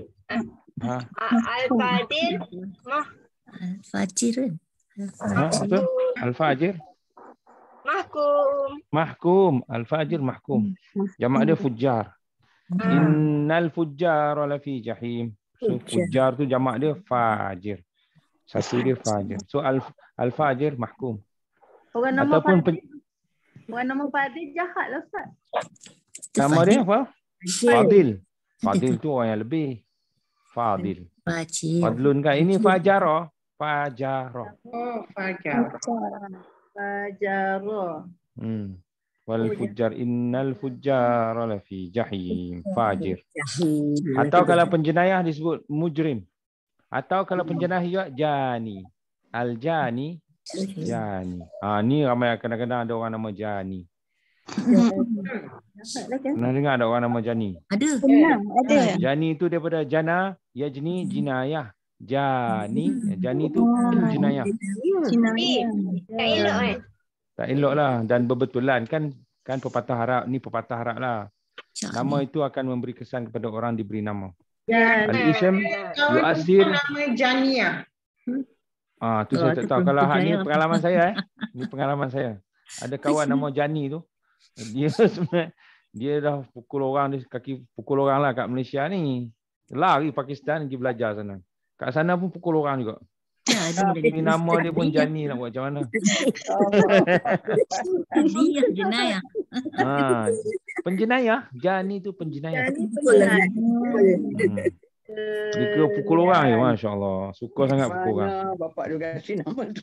Ha? Ah, Al-Fadil. Al-Fajir. Kan? Ha, Al-Fajir. Mahkum. Mahkum. Al-Fajir mahkum. Jama' dia fujar. Ah. Innal fujar wala fi jahim. So, fujar tu jama' dia fajir. Satu dia fajir. So, Al-Fajir mahkum. Orang nama Ataupun Fadil. Orang nama Fadil jahat lah, Ustaz. Nama dia apa? Fadil. Fadil tu orang yang lebih. Fadil. Fajir, Fadlun kan. Ini Fajaro. Fajaro. Oh, Fajaro. Fajaro. Hmm. Wal oh, ya. fujar innal fujar lafi jahim fajir. Atau kalau penjenayah disebut mujrim. Atau kalau penjenayah juga jani. Al jani. Jani. Ah ha, ni ramai kadang-kadang ada orang nama jani. Dapatlah mm-hmm. kan? dengar ada orang nama Jani? Ada. Pernah, ada. Jani tu daripada Jana, Yajni, mm-hmm. Jinayah. Jani, eh, Jani tu oh, Jinayah. Jinayah. Tak elok kan? Tak elok lah. Dan berbetulan kan, kan pepatah harap, ni pepatah harap lah. Nama itu akan memberi kesan kepada orang diberi nama. Ya, Ali Isham, ya. ya. Asir. Nama Jania. Ya. Ah, tu oh, saya tak tahu. Kalau hak pengalaman saya Ini eh. pengalaman saya. Ada kawan nama Jani tu dia sebenarnya dia dah pukul orang dia kaki pukul orang lah kat Malaysia ni lari Pakistan pergi belajar sana kat sana pun pukul orang juga Ya, ini nama dia pun Jani lah buat macam mana. Jani yang Ha, penjenayah? Jani tu penjenayah. Jani pukul lah. hmm. pukul orang ya, Masya Allah. Suka sangat pukul orang. Bapak dia kasi nama tu.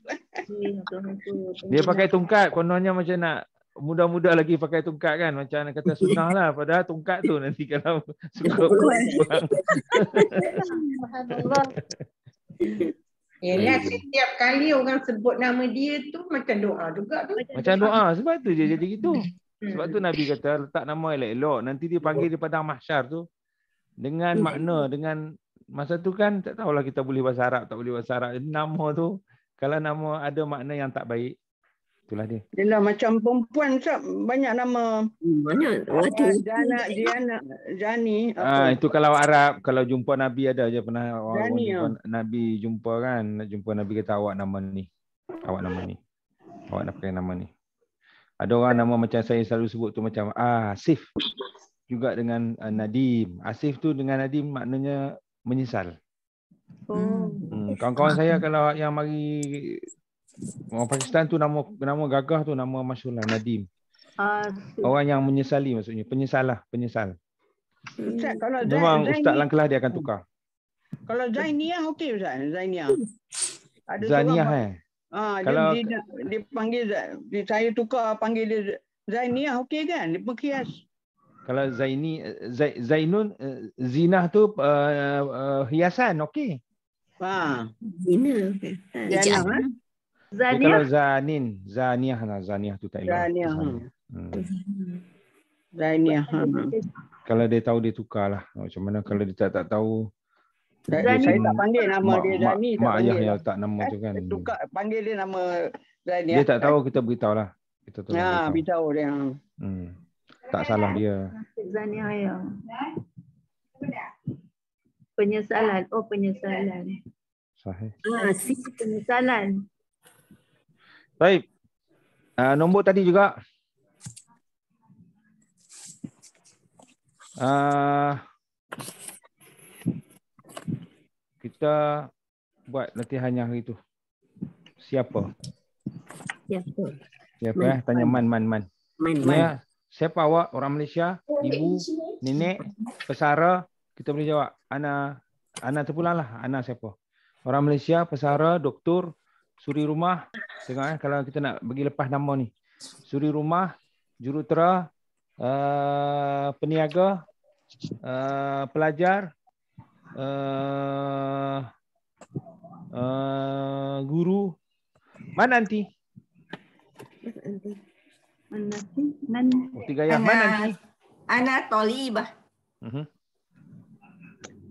Dia pakai tungkat, kononnya macam nak mudah-mudah lagi pakai tungkat kan macam nak kata sunnah lah padahal tungkat tu nanti kalau suka ya, Allah. setiap kali orang sebut nama dia tu macam doa juga tu. Macam doa sebab tu je jadi gitu. Hmm. Sebab tu Nabi kata letak nama elok-elok nanti dia panggil di padang mahsyar tu dengan hmm. makna dengan masa tu kan tak tahulah kita boleh bahasa Arab tak boleh bahasa Arab nama tu kalau nama ada makna yang tak baik Itulah dia. Yalah macam perempuan sebab banyak nama. Hmm, banyak. Ah, Waktu Zana, Diana, Zani. Ah ha, itu kalau Arab, kalau jumpa Nabi ada je pernah orang jumpa, ya. Nabi jumpa kan, nak jumpa Nabi kata awak nama ni. Awak nama ni. Awak nak pakai nama ni. Ada orang nama macam saya selalu sebut tu macam ah, Asif. Juga dengan uh, Nadim. Asif tu dengan Nadim maknanya menyesal. Oh. Hmm. Kawan-kawan saya kalau yang mari Orang Pakistan tu nama nama gagah tu nama masyhur Nadim. Uh, orang yang menyesali maksudnya penyesalah penyesal. Lah, hmm. Ustaz kalau Zain, Memang Zain, Ustaz dia akan tukar. Kalau Zainiah okey Ustaz Zainiah. Ada Zainiah eh. Ah ha, kalau... dia, dia, dia panggil dia, saya tukar panggil dia Zainiah okey kan dia berkias. Kalau Zaini eh, Zainun eh, Zinah tu uh, uh, hiasan okey. Ha. Zina. okey. Zainah. Zaniah. Kalau Zanin, Zaniah lah. Zaniah tu tak ingat. Hmm. Hmm. Zaniah. Hmm. Kalau dia tahu dia tukar lah. Macam mana kalau dia tak tak tahu. Zani tak panggil nama dia Zani. Mak, mak ayah yang tak nama eh, tu kan. Tukar, panggil dia nama Zani. Dia tak tahu kita beritahu lah. Kita tahu. Ha, nah, beritahu, beritahu dia. Hmm. Tak salah dia. Zani ayah. Ya. Penyesalan. Oh, penyesalan. Sahih. Ah, si penyesalan. Baik. Uh, nombor tadi juga. Uh, kita buat latihan yang hari itu. Siapa? Siapa? Siapa man, eh? Tanya man, man, man. Man, man. Siapa awak? Orang Malaysia? Ibu? Nenek? Pesara? Kita boleh jawab. Ana. Ana terpulang lah. Ana siapa? Orang Malaysia, pesara, doktor, suri rumah tengok eh kalau kita nak bagi lepas nama ni suri rumah jurutera uh, peniaga uh, pelajar uh, uh, guru mana nanti mana nanti mana nanti anatoli bah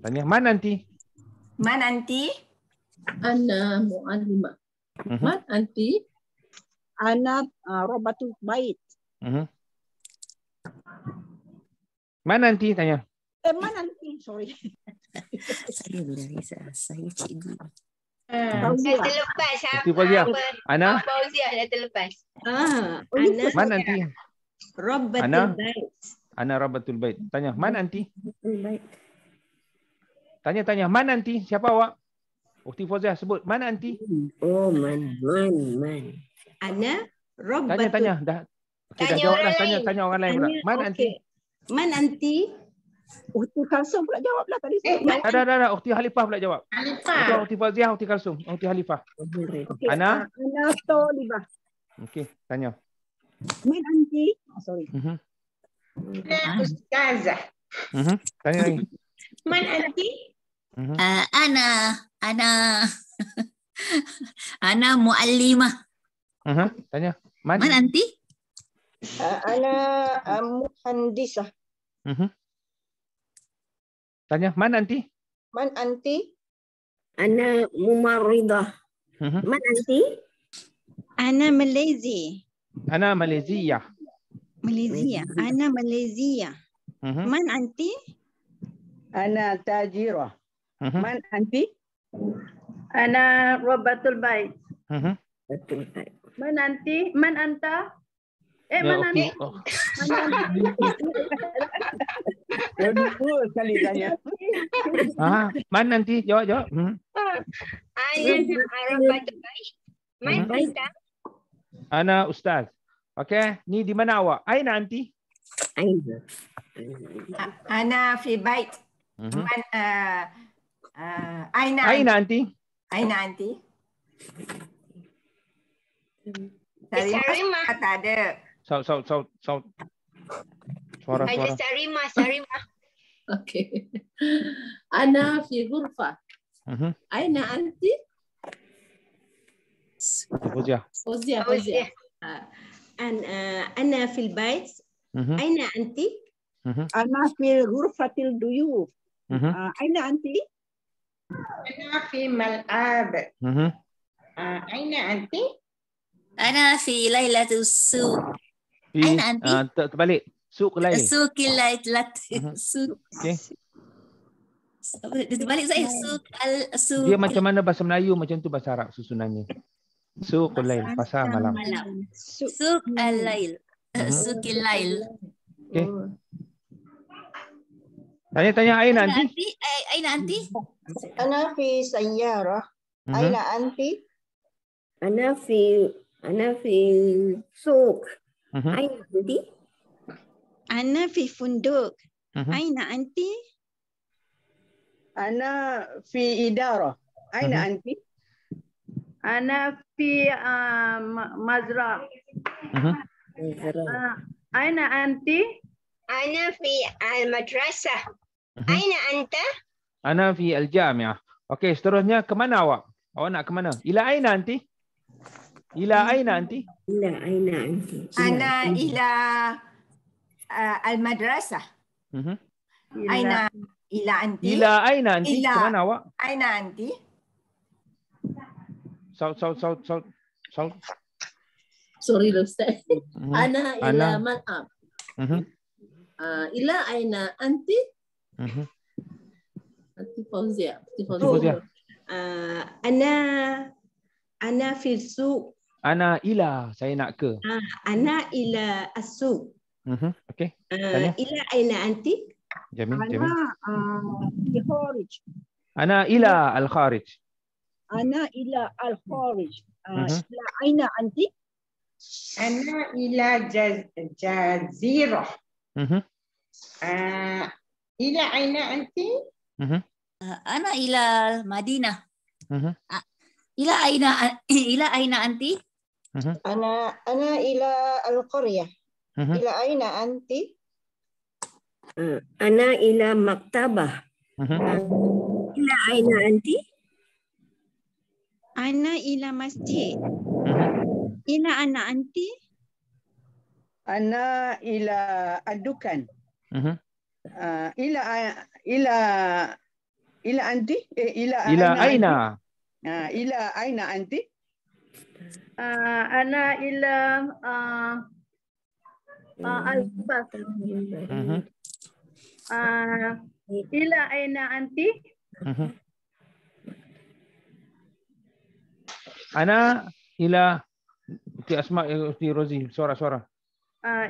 tanya mana nanti mhm. mana nanti ana muallimah -hmm. Man anti anak uh, ah, robatul bait. Mm -hmm. Man anti tanya. Eh, man anti sorry. saya bila Risa, saya cikgu. Hmm. Eh, dah terlepas siapa? Ah. Ana? Ana Fauzia dah terlepas. Ah, oh, Ana. Mana nanti? Rabbatul Ana? Bait. Ana Rabbatul Bait. Tanya, mana nanti? Tanya tanya, mana nanti? Siapa awak? Ukti Fauzia sebut mana anti? Oh man, man, man. Ana Robert. Tanya tanya dah. Okay, tanya dah jawab lah. tanya tanya orang lain pula. Mana okay. anti? Mana anti? Ukti oh, Kalsum pula jawab lah tadi. Eh, man, ada ada ada Ukti Halifah pula jawab. Halifah. Ukti Fauzia, Ukti Kalsum, Ukti Halifah. Okay. Ana? Ah, Ana Tolibah. Okey, tanya. Mana anti? Oh, sorry. Uh-huh. Ustazah. Uh-huh. Tanya lagi. Mana anti? Uh, ana, ana. ana muallimah. Mhm, uh-huh. tanya. Man. Man nanti? Uh, ana ah, muhandisah. Mhm. Uh-huh. Tanya, man anti? Man anti? Ana mumarridah. Mhm. Uh-huh. Man nanti? Ana Malaysia. Ana malaysia. Malaysia. Ana malaysia. Uh-huh. Mm-hmm. Man nanti? Ana tajirah. -huh. Mm-hmm. Man anti? Ana robatul bait. Mhm. Uh -huh. Man anti? Man anta? Eh ya, man anti? Oh. Man anti. sekali tanya. Ah, man anti? Jawab, jawab. Hmm. Ana robatul bait. Man mm-hmm. anta? Ana ustaz. Okey, ni di mana awak? Aina anti? Aina. Ana fi bait. Mm-hmm. Man uh, Uh, Aina. Aina, auntie. Aina, auntie. Sarimah. Sarimah. Tak ada. Sound, sound, sound, sound. Suara, Aina, suara. Sarimah, Sarimah. Okay. Ana fi gurfa. Uh-huh. Mhm. Aina, auntie. Fuzia. Fuzia, Fuzia. Uh, ah, an, uh, Ana fi bait. Uh-huh. Mhm. Aina, auntie. Uh-huh. Mhm. Ana fi gurfa til duyuf. Uh-huh. Ah, uh, Aina, auntie. أنا في ملعب أين أنت؟ أنا في ليلة السوق في... أين أنت؟ آه، تبالي سوق ليلة سوق ليلة سوق okay. Dia terbalik saya Suk al -suk. Dia macam mana bahasa Melayu Macam tu bahasa Arab susunannya Suk al-lail Pasal malam, malam. Suk al-lail Suk lail eh, mm-hmm. Okay oh. Tanya tanya Aina nanti. Aina nanti. Aina nanti. Ana fi sayyara. Mhm. Aina anti. Ana fi ana fi suq. Mhm. Aina anti. Ana fi funduk. Mhm. Aina anti. Ana fi idara. Aina anti. Ana fi ah, mazra. Mazra. Ah, Aina anti. Ana fi al ah, madrasah. Mhm. Aina anta? Ana fi al-jami'ah. Okey, seterusnya ke mana awak? Awak nak ke mana? Ila aina anti? Ila aina anti? Ila aina anti. Ana ila uh, al-madrasah. Mhm. Aina ila anti? Ila aina anti? Ila ke mana awak? Aina anti? Sal sal sal sal sal. Sorry lah Ustaz. Mm-hmm. Ana ila man'am. Mhm. Uh, ila aina anti? Nanti mm-hmm. Fauzia. Fauzia. Uh, ana Ana Firsuk. Ila. Saya nak ke. Uh, ana Ila Asuk. Mm-hmm. Okay. Uh, ila Aina Anti. Jamin. Ana Jamin. Uh, Ana Ila Al Kharij. Ana Ila Al Kharij. Uh, mm-hmm. Ila Aina Anti. Ana Ila Jaz Jazira. Mm-hmm. Uh, إلى أين أنت؟ أنا إلى المدينة إلى أين إلى أين أنت؟ أنا أنا إلى القرية إلى أين أنت؟ أنا إلى مكتبة إلى أين أنت؟ أنا إلى مسجد إلى أين أنت؟ أنا إلى الدكان Ah, ila ila ila anti eh ila ila ana aina ha uh, ila aina anti uh, ah, ana ila uh, uh, alfa uh -huh. uh, ila aina anti uh mhm. -huh. ana ila ti asma eh, ti rozi suara-suara uh,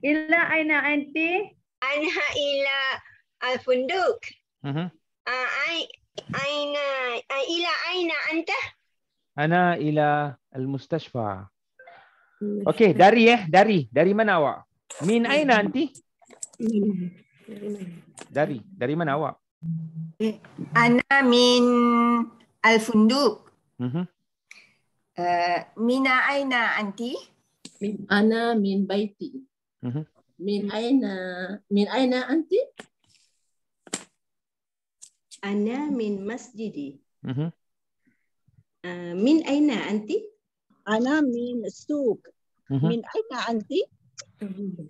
ila aina anti anha ila al funduk mhm. ah, aina ila aina anta ana ila al mustashfa okey dari eh dari dari mana awak min aina anti dari dari mana awak eh, ana min al funduk Uh, mhm. eh, mina aina anti? Ana min baiti. Mhm. Min hmm. aina min aina anti? Ana min masjidi. Mm-hmm. Uh, min aina anti? Ana min suq. Mm-hmm. Min aina anti? Mm-hmm.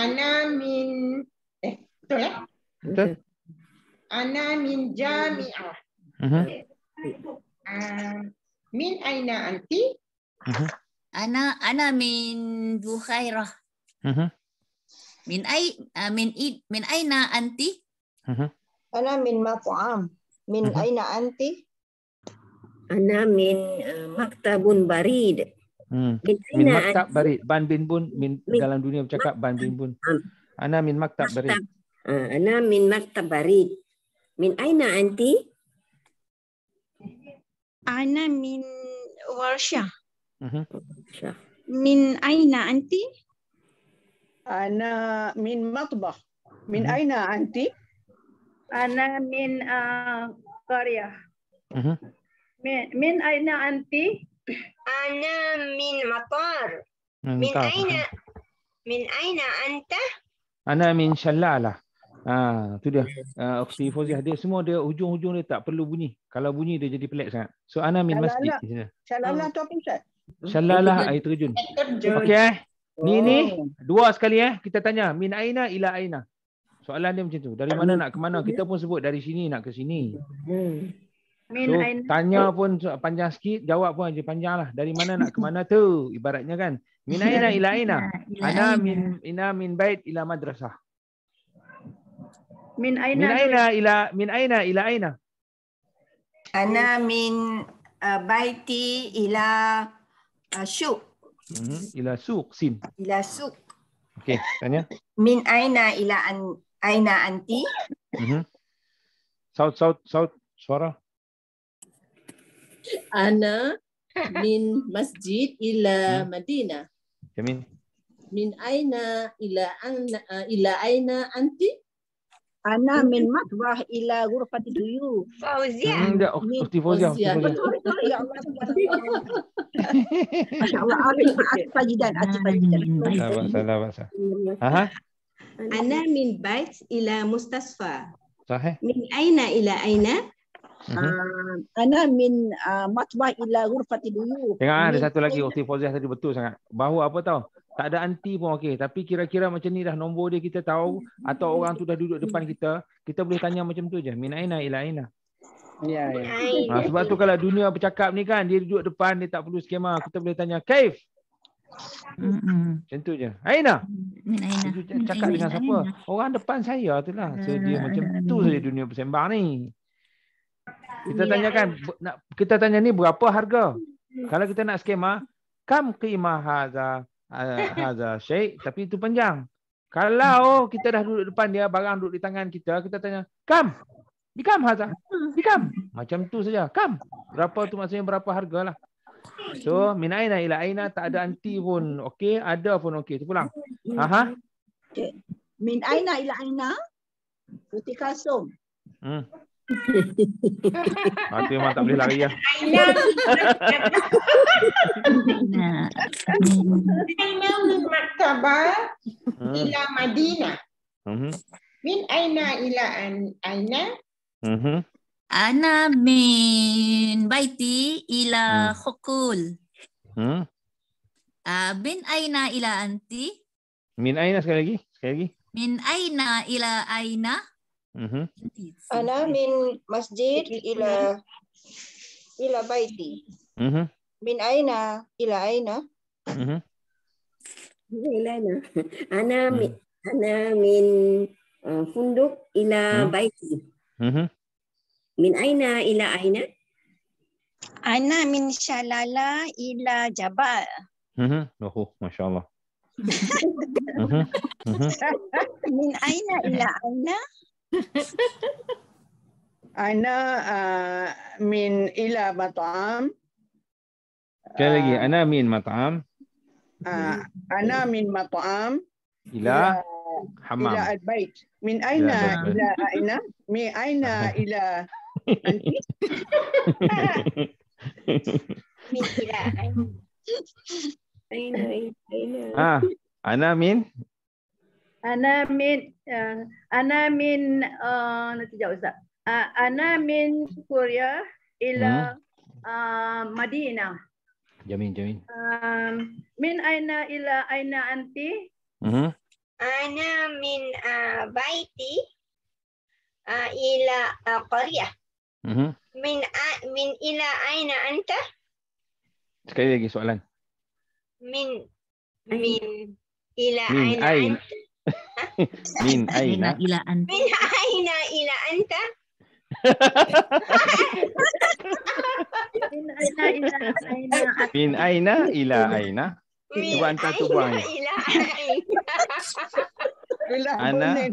Ana min eh betul eh? min jami'ah. Mhm. Ah, min aina anti? huh mm-hmm. Ana ana min Bukhairah. Mhm. Uh-huh. Min ai uh, min id min aina anti? Uh-huh. Ana min Maqam. Min uh-huh. aina anti? Ana min uh, Maktabun Barid. Hmm. Min, maktab barid. Ban bin bun min, min dalam dunia bercakap ban bin bun. Ana min maktab barid. Uh, ana min maktab barid. Min aina anti? Ana min warsyah. Mm-hmm. Min aina anti? Ana min matbah. Min mm-hmm. aina anti? Ana min uh, karya. Mm-hmm. Min, min aina anti? Ana min matar. Min aina? Min aina anta? Ana min shalala. Lah. Ha, tu dia. Uh, ha, Oksi Fauziah dia semua dia hujung-hujung dia tak perlu bunyi. Kalau bunyi dia jadi pelik sangat. So ana min masjid lah. di lah hmm. tu apa Ustaz? Hmm? Syalalah lah, air terjun. Okey eh. Oh. Ni ni dua sekali eh kita tanya min aina ila aina. Soalan dia macam tu. Dari mana nak ke mana? Kita pun sebut dari sini nak ke sini. So, tanya pun panjang sikit, jawab pun aja panjanglah. Dari mana nak ke mana tu? Ibaratnya kan. Min aina ila aina. Ana min ina min bait ila madrasah. Min aina, min aina ila min aina ila aina. Ana min uh, baiti ila Ah, syuk. Hmm, ila suq sin. Ila suq. Okey, tanya. Min aina ila an aina anti? Mhm. Saut saut saut suara. Ana min masjid ila hmm. Madinah. Jamin. Min aina ila an ila aina anti? Ana min matbah ila ghurfati duyu. Fauzia. Hmm, enggak, Ukti Fauzia. Betul, betul. Ya Allah. Masya Allah. Amin. Atif Fajidan. Atif Fajidan. Salah, salah, salah. Aha. Ana min bait ila mustasfa. Sahih. Min aina ila aina. Mhm. Ah, ana min ah, matbah ila ghurfati duyuf. Tengok ah, ada satu lagi Ustaz Fauziah tadi betul sangat. Bahu apa tahu? Tak ada anti pun okey, tapi kira-kira macam ni dah nombor dia kita tahu atau orang tu dah duduk depan kita, kita boleh tanya macam tu je. Min aina ila aina. Ya, ya. sebab tu kalau dunia bercakap ni kan, dia duduk depan, dia tak perlu skema. Kita boleh tanya, Kaif? Macam tu je. Aina? Aina. Cakap dengan siapa? Orang depan saya tu lah. So, dia macam tu saja dunia bersembang ni kita tanya kan nak kita tanya ni berapa harga? Hmm. Kalau kita nak skema, kam qima hadza hadza syai tapi itu panjang. Kalau hmm. kita dah duduk depan dia barang duduk di tangan kita, kita tanya, "Kam? di Bikam hadza? Hmm. kam, Macam tu saja. Kam? Berapa tu maksudnya berapa hargalah. So, min aina ila aina tak ada anti pun. Okey, ada pun okey. Tu pulang. Ha ha. Okay. Min aina ila aina? Putih Hmm. Nanti memang tak boleh lari lah. Aina min hmm. maktabah ila Madinah. Hmm. Min Aina ila Aina. Hmm. Ana min baiti ila khukul. Ah, min Aina ila anti. Min Aina sekali lagi. Sekali lagi. Min Aina ila Aina mm mm-hmm. Ana min masjid ila ila baiti. mm Min aina ila aina. Mm-hmm. aina. Ana mm. min ana min uh, funduk ila mm. baiti. mm Min aina ila aina. Ana min shalala ila jabal. Mm-hmm. Oh, Masya Allah. mm min aina ila aina. Ana uh, min ila mat'am. Kali uh, lagi, ana min mat'am. Uh, ana min mat'am. Ila uh, hammam. Ila al-bayt. Min aina ila aina? Min aina ila anti? Min ila aina. Aina, aina. Ah, ana min ana min uh, ana min uh, eh, nanti jawab ustaz uh, ana min korea ya ila hmm. uh, madinah jamin jamin um, min aina ila aina anti hmm. ana min uh, baiti uh, ila uh, korea hmm. min uh, min ila aina anta sekali lagi soalan min min ila aina, aina min aina ila anta min aina ila anta min aina ila aina min aina ila aina itu anta tu ila aina ana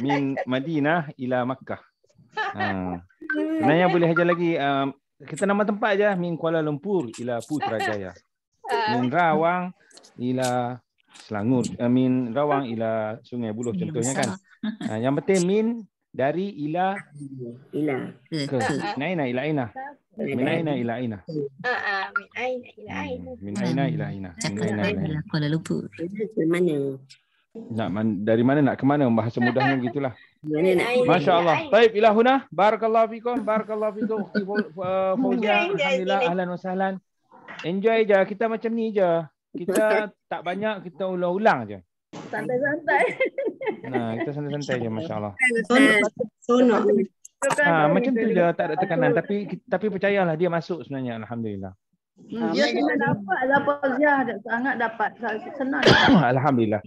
min madinah ila makkah ha sebenarnya boleh aja lagi um, kita nama tempat aja min kuala lumpur ila putrajaya ah. min rawang ila Selangor, I eh, mean Rawang ila Sungai Buloh contohnya kan. Ha, yang penting min dari ila ila ke naina ila ina. Min aina ila ina. Ha ah, ah, min aina ila hmm, ina. Min aina ila ina. Kuala Lumpur. Mana? Nak dari mana nak ke mana bahasa mudahnya gitulah. Masya Allah. Taib ila huna. Barakallahu fikum. Barakallahu fikum. Eh, Fauzia. Alhamdulillah. Ahlan wa sahlan. Enjoy je. Kita macam ni je. Kita tak banyak kita ulang-ulang je. Santai-santai. Nah, kita santai-santai je masya-Allah. Sono. Ha, macam tu je tak ada tekanan tapi tapi percayalah dia masuk sebenarnya alhamdulillah. Ya kena dapat lah sangat dapat senang. alhamdulillah.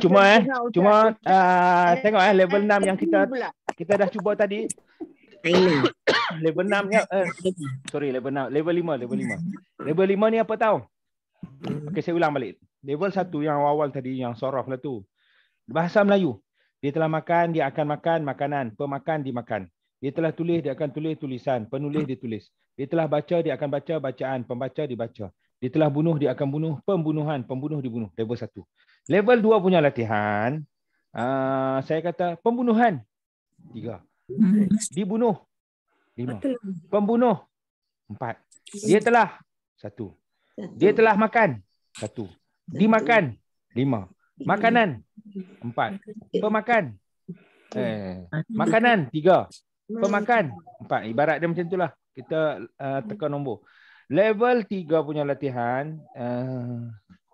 Cuma eh, cuma ah, tengok eh level 6 yang kita kita dah cuba tadi. level 6 ni eh, sorry level 6, level 5, level 5. Level 5 ni apa tahu? Mm-hmm. Okey, saya ulang balik. Level satu yang awal-awal tadi yang soraf lah tu. Bahasa Melayu. Dia telah makan, dia akan makan makanan. Pemakan, dimakan. Dia telah tulis, dia akan tulis tulisan. Penulis, ditulis. Dia telah baca, dia akan baca bacaan. Pembaca, dibaca. Dia telah bunuh, dia akan bunuh. Pembunuhan, pembunuh, dibunuh. Level satu. Level dua punya latihan. Uh, saya kata pembunuhan. Tiga. Mm-hmm. Dibunuh. Lima. Pembunuh. Empat. Dia telah. Satu. Dia telah makan. Satu. Dimakan. Lima. Makanan. Empat. Pemakan. Eh. Makanan. Tiga. Pemakan. Empat. Ibarat dia macam itulah. Kita uh, tekan nombor. Level tiga punya latihan. Uh,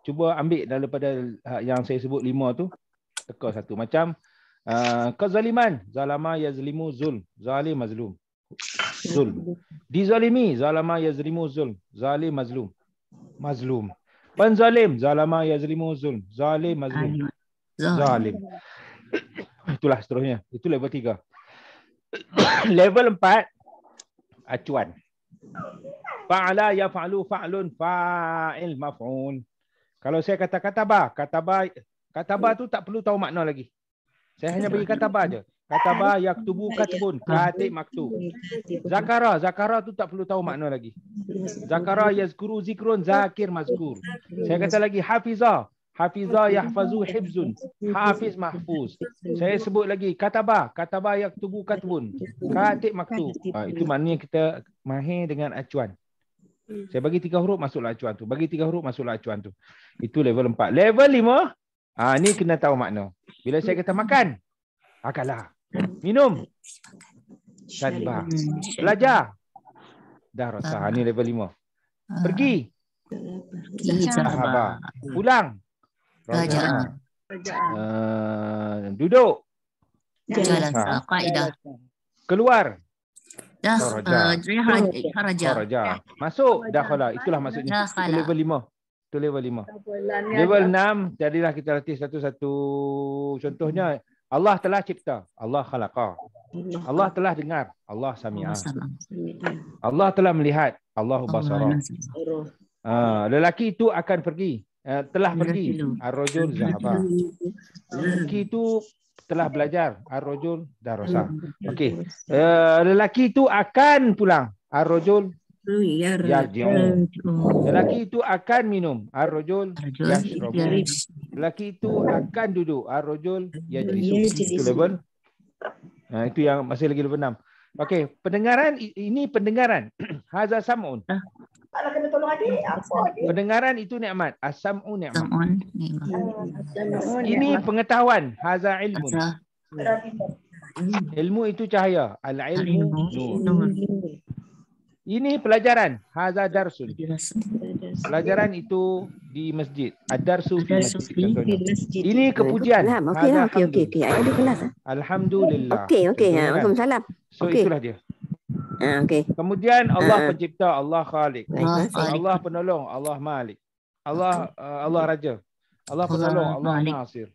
cuba ambil daripada eh, yang saya sebut lima tu. Tekan satu. Macam uh, kezaliman. Zalama yazlimu zulm. Zalim mazlum. Zulm. Dizalimi. Zalama yazlimu zulm. Zalim mazlum mazlum. Wan zalim, zalama yazlimu zulm. Zalim mazlum. Zalim. Itulah seterusnya. Itu level tiga. level empat, acuan. Fa'ala yaf'alu fa'lun fa'il maf'un. Kalau saya kata kataba, kataba kataba tu tak perlu tahu makna lagi. Saya hanya bagi kata bah aja. Kata bah yang tubuh katibun. Katib maktu. Zakara. Zakara tu tak perlu tahu makna lagi. Zakara yazkuru zikron zakir mazkur. Saya kata lagi hafizah. Hafizah yahfazu hibzun. Hafiz mahfuz. Saya sebut lagi kata kata Kataba yang tubuh pun, Katib maktu. Ha, ah, itu maknanya kita mahir dengan acuan. Saya bagi tiga huruf masuklah acuan tu. Bagi tiga huruf masuklah acuan tu. Itu level empat. Level lima. Ah, ni kena tahu makna. Bila saya kata makan, akanlah. Minum. Sharba. Belajar. Dah rasa. ini ah. level lima. Ah. Pergi. Sharba. Pulang. Belajar. Uh, duduk. Jalan ah. Keluar. Eh, raja. Masuk. Dah kala. Itulah maksudnya. Level lima. Tu level 5. Bulan level 6, jadilah kita latih satu-satu. Contohnya, Allah telah cipta. Allah khalaqa. Allah telah dengar. Allah sami'a. Allah telah melihat. Allah basara. Uh, lelaki itu akan pergi. Eh, telah pergi. Ar-Rajul Zahaba. Lelaki itu telah belajar. Ar-Rajul Darasa. Okay. Uh, lelaki itu akan pulang. Ar-Rajul Yarjum. Lelaki itu akan minum. Ar-rajul Lelaki itu akan duduk. Ar-rajul yajlisu. Itu level. Nah, itu yang masih lagi level 6. Okey, pendengaran ini pendengaran. Haza sam'un. Kalau ah. kena tolong adik, apa Pendengaran itu nikmat. As-sam'u nikmat. Hmm, ini pengetahuan. Haza ilmu. Ilmu itu cahaya. Al-ilmu ini pelajaran. Haza darsun. Pelajaran itu di masjid. ad fi masjid. Ini kepujian. Okey, okey, okey. ada kelas. Ha? Alhamdulillah. Okey, okey. Ha, Waalaikumsalam. So, okay. itulah dia. Ha, ah, okay. Kemudian Allah ha. pencipta, Allah Khalik. Allah, Allah penolong, Allah Malik. Allah uh, Allah Raja. Allah penolong, Allah, Allah Nasir.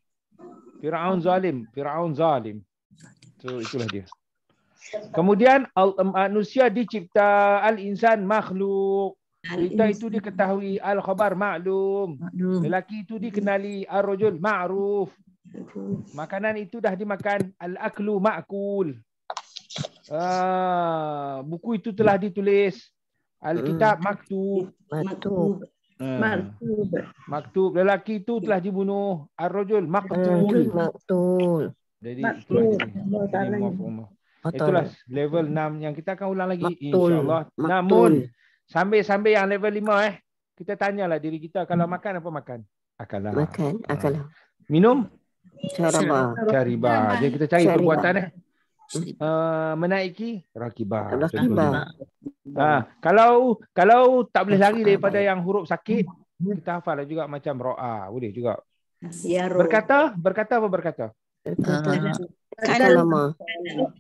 Fir'aun zalim, Fir'aun zalim. So, itulah dia. Kemudian al- manusia dicipta al-insan makhluk. Wanita itu diketahui al-khabar maklum. Lelaki itu dikenali ar-rajul ma'ruf. Makanan itu dah dimakan al-aklu ma'kul. Uh, buku itu telah ditulis al-kitab hmm. maktub. Maktub. Uh, maktub. Lelaki itu telah dibunuh ar-rajul maktul. Maktul. Jadi itu Betul. Itulah level 6 yang kita akan ulang lagi insya-Allah. Namun sambil-sambil yang level 5 eh, kita tanyalah diri kita kalau makan apa makan? Akalah. Makan, ha. akalah. Minum? Cariba. Cariba. Jadi kita cari Cariba. perbuatan eh. Uh, menaiki rakibah. Rakibah. Ha, kalau kalau tak boleh lari daripada yang huruf sakit, kita hafal juga macam roa, boleh juga. Ya, berkata, berkata apa berkata? Kala lama.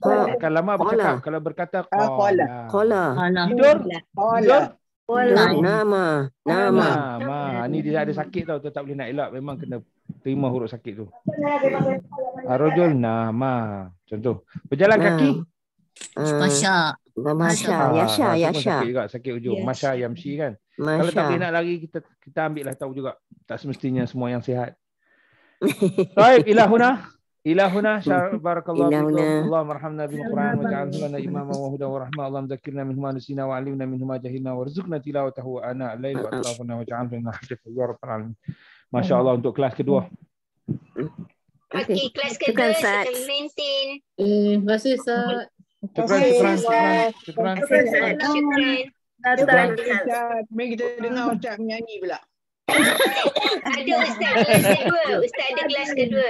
Ha. Kala lama apa kala. Kala. kalau berkata kola. Ah, kola. kola. Ah. kola. Tidur. Kola. kola. Nama. Nama. Nama. Nama. Ni dia ada sakit tau. Tak boleh nak elak. Memang kena terima huruf sakit tu. Arojul ah, nama. Contoh. Berjalan nah. kaki. Masya. Masya. Yasha. Yasha. Sakit juga. Sakit ujung. Yes. Masya Yamsi kan. Masya. Kalau tak boleh nak lari, kita kita ambillah tahu juga. Tak semestinya semua yang sihat. Baik. ilahuna ilahuna ya barakallahu fikum Allahumma arhamna bil Quran waj'alhu lana imama wa hudan wa rahmah Allahumma dzakkirna min nusina wa 'allimna min huma jahilna warzuqna tilawatahu wa ana al-lail wa atrafana waj'alhu lana hadifa ya rabbal alamin masyaallah untuk kelas kedua hmm. Okay, kelas kedua sekali maintain. Hmm, terima kasih, Sa. Terima kasih, Sa. Terima kasih, Sa. Terima kasih, Sa. Mari kita dengar Ustaz menyanyi pula. Ada Ustaz kelas kedua. Ustaz ada kelas kedua.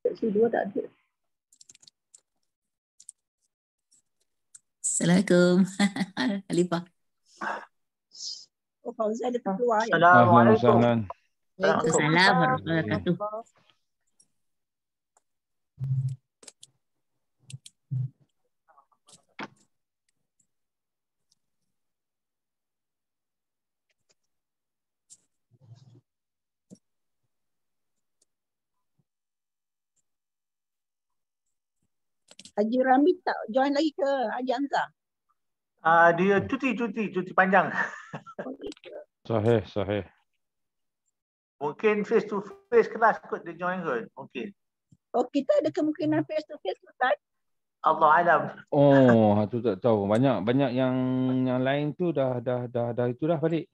Seksi dua tak ada. Assalamualaikum. Halifah. Oh, Fauzi ada tak keluar. Ya? Assalamualaikum. Waalaikumsalam. Waalaikumsalam. Waalaikumsalam. Waalaikumsalam. Waalaikumsalam. Waalaikumsalam. Waalaikumsalam. Waalaikumsalam. Waalaikumsalam. Haji Rami tak join lagi ke Haji Hamzah? Uh, dia cuti, cuti, cuti panjang. Oh, sahih, sahih. Mungkin face to face kelas kot dia join kot. Mungkin. Oh, kita ada kemungkinan face to face Ustaz? Allah Alam. Oh, tu tak tahu. Banyak banyak yang yang lain tu dah dah dah dah itu dah balik.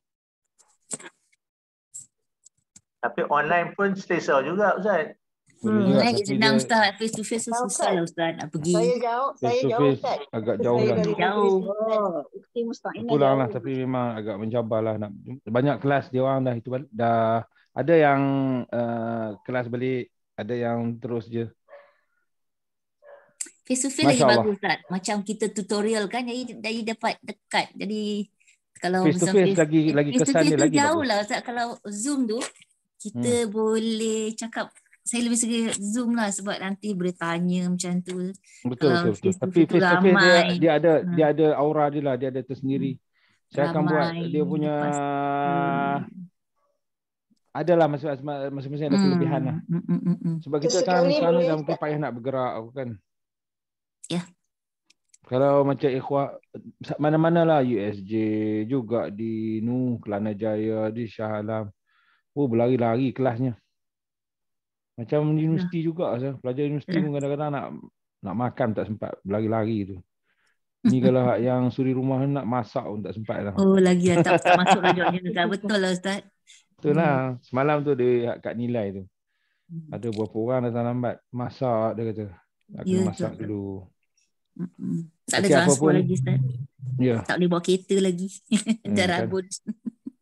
Tapi online pun selesa juga Ustaz. Hmm. kita senang Ustaz. Face to face susah Ustaz. Kan? Lah ustaz nak pergi. Saya jauh. saya jauh Ustaz. Agak jauh lah. Jauh. Oh. Pulang lah. Tapi memang agak mencabar lah Nak, banyak kelas dia orang dah. Itu, dah ada yang uh, kelas balik. Ada yang terus je. Face to face lagi Allah. bagus Ustaz. Macam kita tutorial kan. Jadi, jadi dapat dekat. Jadi kalau face to face lagi, lagi kesan dia lagi. Face to face tu jauh lah Ustaz. Kalau Zoom tu. Kita hmm. boleh cakap saya lebih suka Zoom lah sebab nanti boleh tanya macam tu. Betul betul. betul. Tapi face to face dia, ada hmm. dia ada aura dia lah, dia ada tersendiri. Hmm. Saya ramai. akan buat dia punya hmm. adalah masing-masing ada hmm. kelebihan lah. Hmm. Hmm. hmm, hmm. Sebab kita kan selalu dalam mungkin payah nak bergerak aku kan. Ya. Yeah. Kalau macam ikhwah mana-mana lah USJ juga di Nuh Kelana Jaya di Shah Alam. Oh berlari-lari kelasnya. Macam ya. universiti juga sah. Pelajar universiti eh. pun ya. kadang-kadang nak nak makan tak sempat lari-lari tu. Ni kalau yang suri rumah nak masak pun tak sempat lah. Oh lagi tak, tak masuk lah Betul lah Ustaz. Betul lah. Hmm. Semalam tu dia kat nilai tu. Hmm. Ada beberapa orang datang lambat. Masak dia kata. Nak ya, masak tu. dulu. Mm-mm. Tak ada okay, transport lagi Ustaz. Ya. Yeah. Tak boleh bawa kereta lagi. Hmm, Dah hmm, rabun.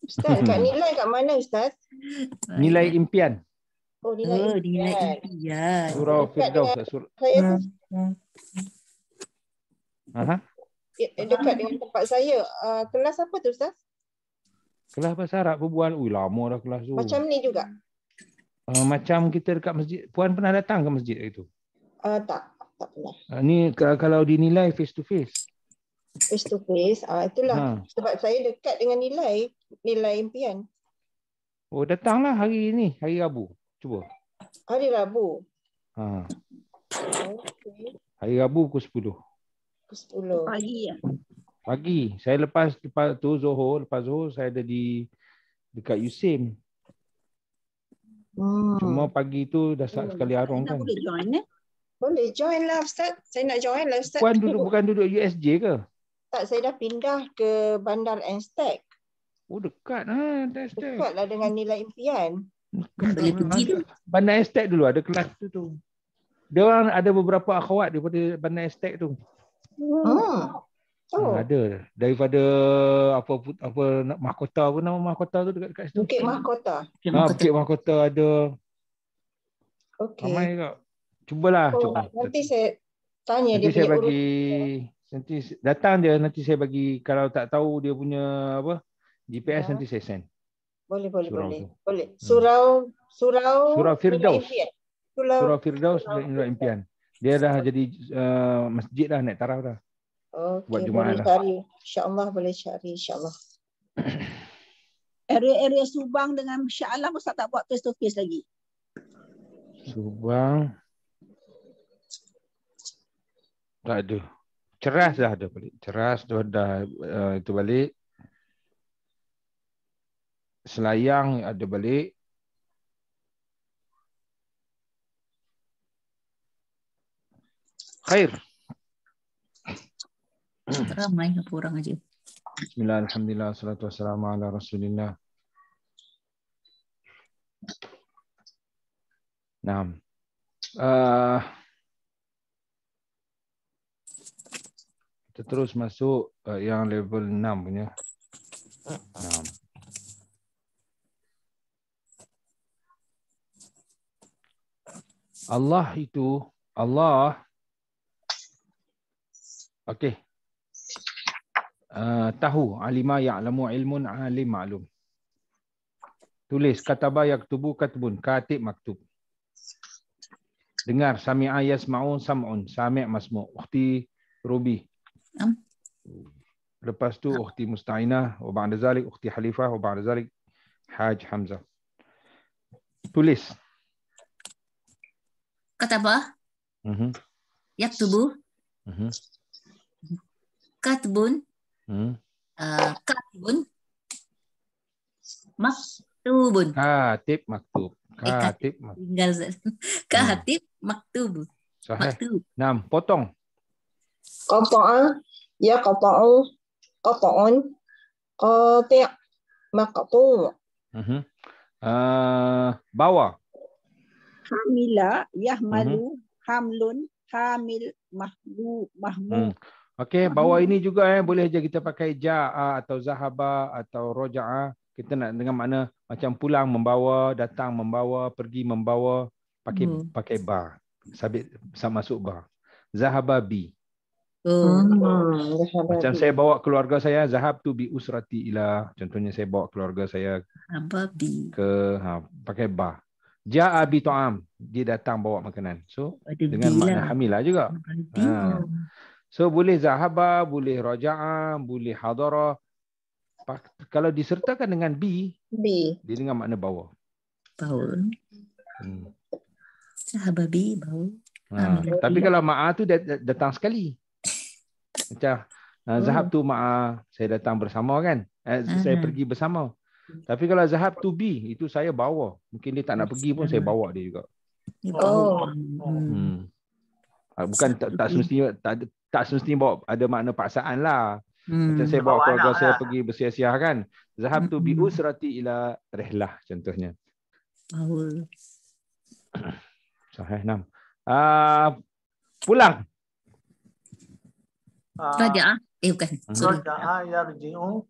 Ustaz kat nilai kat mana Ustaz? Nilai impian. Oh, Dina oh, Ipi. Ya. Surah Firdaus. Surah. Aha. Ya, dekat dengan tempat saya. Uh, kelas apa tu, Ustaz? Kelas bahasa Arab perbuan. Ui, lama dah kelas tu. Macam ni juga? Uh, macam kita dekat masjid. Puan pernah datang ke masjid itu? Uh, tak. Tak pernah. Uh, ni kalau dinilai face to face. Face to face. Uh, itulah. Ha. Sebab saya dekat dengan nilai. Nilai impian. Oh, datanglah hari ini. Hari Rabu. Cuba. Hari Rabu. Ha. Okay. Hari Rabu pukul 10. Pukul 10. Pagi ya. Pagi. Saya lepas lepas tu Zohor, lepas Zohor saya ada di dekat Yusim. Hmm. Cuma pagi tu dah start hmm. sekali arung hmm. kan. Boleh join eh? Boleh join lah Ustaz. Saya nak join lah Ustaz. Puan duduk, bukan duduk USJ ke? Tak, saya dah pindah ke Bandar Enstek. Oh dekat lah. Dekat lah dengan nilai impian boleh pergi tu. Bandar Estek dulu ada kelas tu tu. Dia orang ada beberapa akhwat daripada Bandar Estek tu. Oh. Hmm, oh. Ada daripada apa apa nak mahkota apa nama mahkota tu dekat dekat situ. Bukit Mahkota. Bukit ah, Mahkota, ha, Bukit mahkota ada. Okey. Ramai juga. Cubalah. Oh, cuba. Nanti saya tanya nanti dia saya bagi urut. nanti datang dia nanti saya bagi kalau tak tahu dia punya apa GPS ha. Ya. nanti saya send boleh boleh surau boleh. Boleh. Hmm. Surau surau Surau Firdaus. Surau, surau Firdaus surau impian. Dia dah jadi uh, masjid dah naik taraf dah. Okay, Buat Jumaat boleh cari. Allah boleh cari. Allah. Area-area Subang dengan Shah Allah masa tak buat face to face lagi. Subang. Tak ada. Ceras dah ada balik. Ceras tu dah uh, itu balik selayang ada balik khair ramai ke orang aja bismillah alhamdulillah salatu wassalamu ala rasulillah nah uh, kita terus masuk uh, yang level 6 punya 6 Allah itu Allah okey uh, tahu alima ya'lamu ilmun alim maklum. tulis kata bayak yaktubu katbun katib maktub dengar sami'a yasma'u sam'un sami' masmu ukhti rubi um. lepas tu ukhti musta'inah wa ba'da zalik ukhti halifah wa haj Hamza. tulis kata apa? Mm-hmm. Yak tubuh. Mm-hmm. Katbun. Mm. Uh, katbun. Maktubun. Katib maktub. Eh, katib maktub. Tinggal. Mm. Katib maktub. Maktub. Nam, potong. Kota'a. Ya kota'u. Kota'un. Kota'a. Maktub. Uh-huh. Uh, bawah hamila mhm. yahmalu uh-huh. hamlun hamil mahmu mahmu. Hmm. Okey, bawah ini juga eh boleh aja kita pakai ja atau zahaba atau roja'a. Kita nak dengan makna macam pulang membawa, datang membawa, pergi membawa, pakai hmm. pakai ba. Sabit sama masuk ba. Zahaba bi. Oh. Hmm. Macam saya bawa keluarga saya Zahab tu bi usrati ila Contohnya saya bawa keluarga saya Zahab Ke ha, Pakai ba Ja abi tu'am. Dia datang bawa makanan. So Ada dengan makna hamilah juga. Ha. So boleh zahaba, boleh raja'a, boleh hadara. Kalau disertakan dengan bi, bi. Dia dengan makna bawa. Bawa. Hmm. Zahaba bi bawa. Ha. Tapi kalau ma'a tu datang sekali. Macam ha, Zahab tu ma'a saya datang bersama kan. Eh, saya pergi bersama. Tapi kalau Zahab to be itu saya bawa. Mungkin dia tak nak pergi pun saya bawa dia juga. Oh. oh. Hmm. hmm. Ah, bukan tak, tak semestinya tak tak semestinya bawa ada makna paksaan lah. Hmm. Macam saya bawa keluarga saya lah. pergi bersiah-siah kan. Zahab tu hmm. usrati ila rehlah contohnya. Sahih enam. Uh, pulang. Ah. Raja'ah. Eh bukan. Hmm. Raja'ah ya rji'u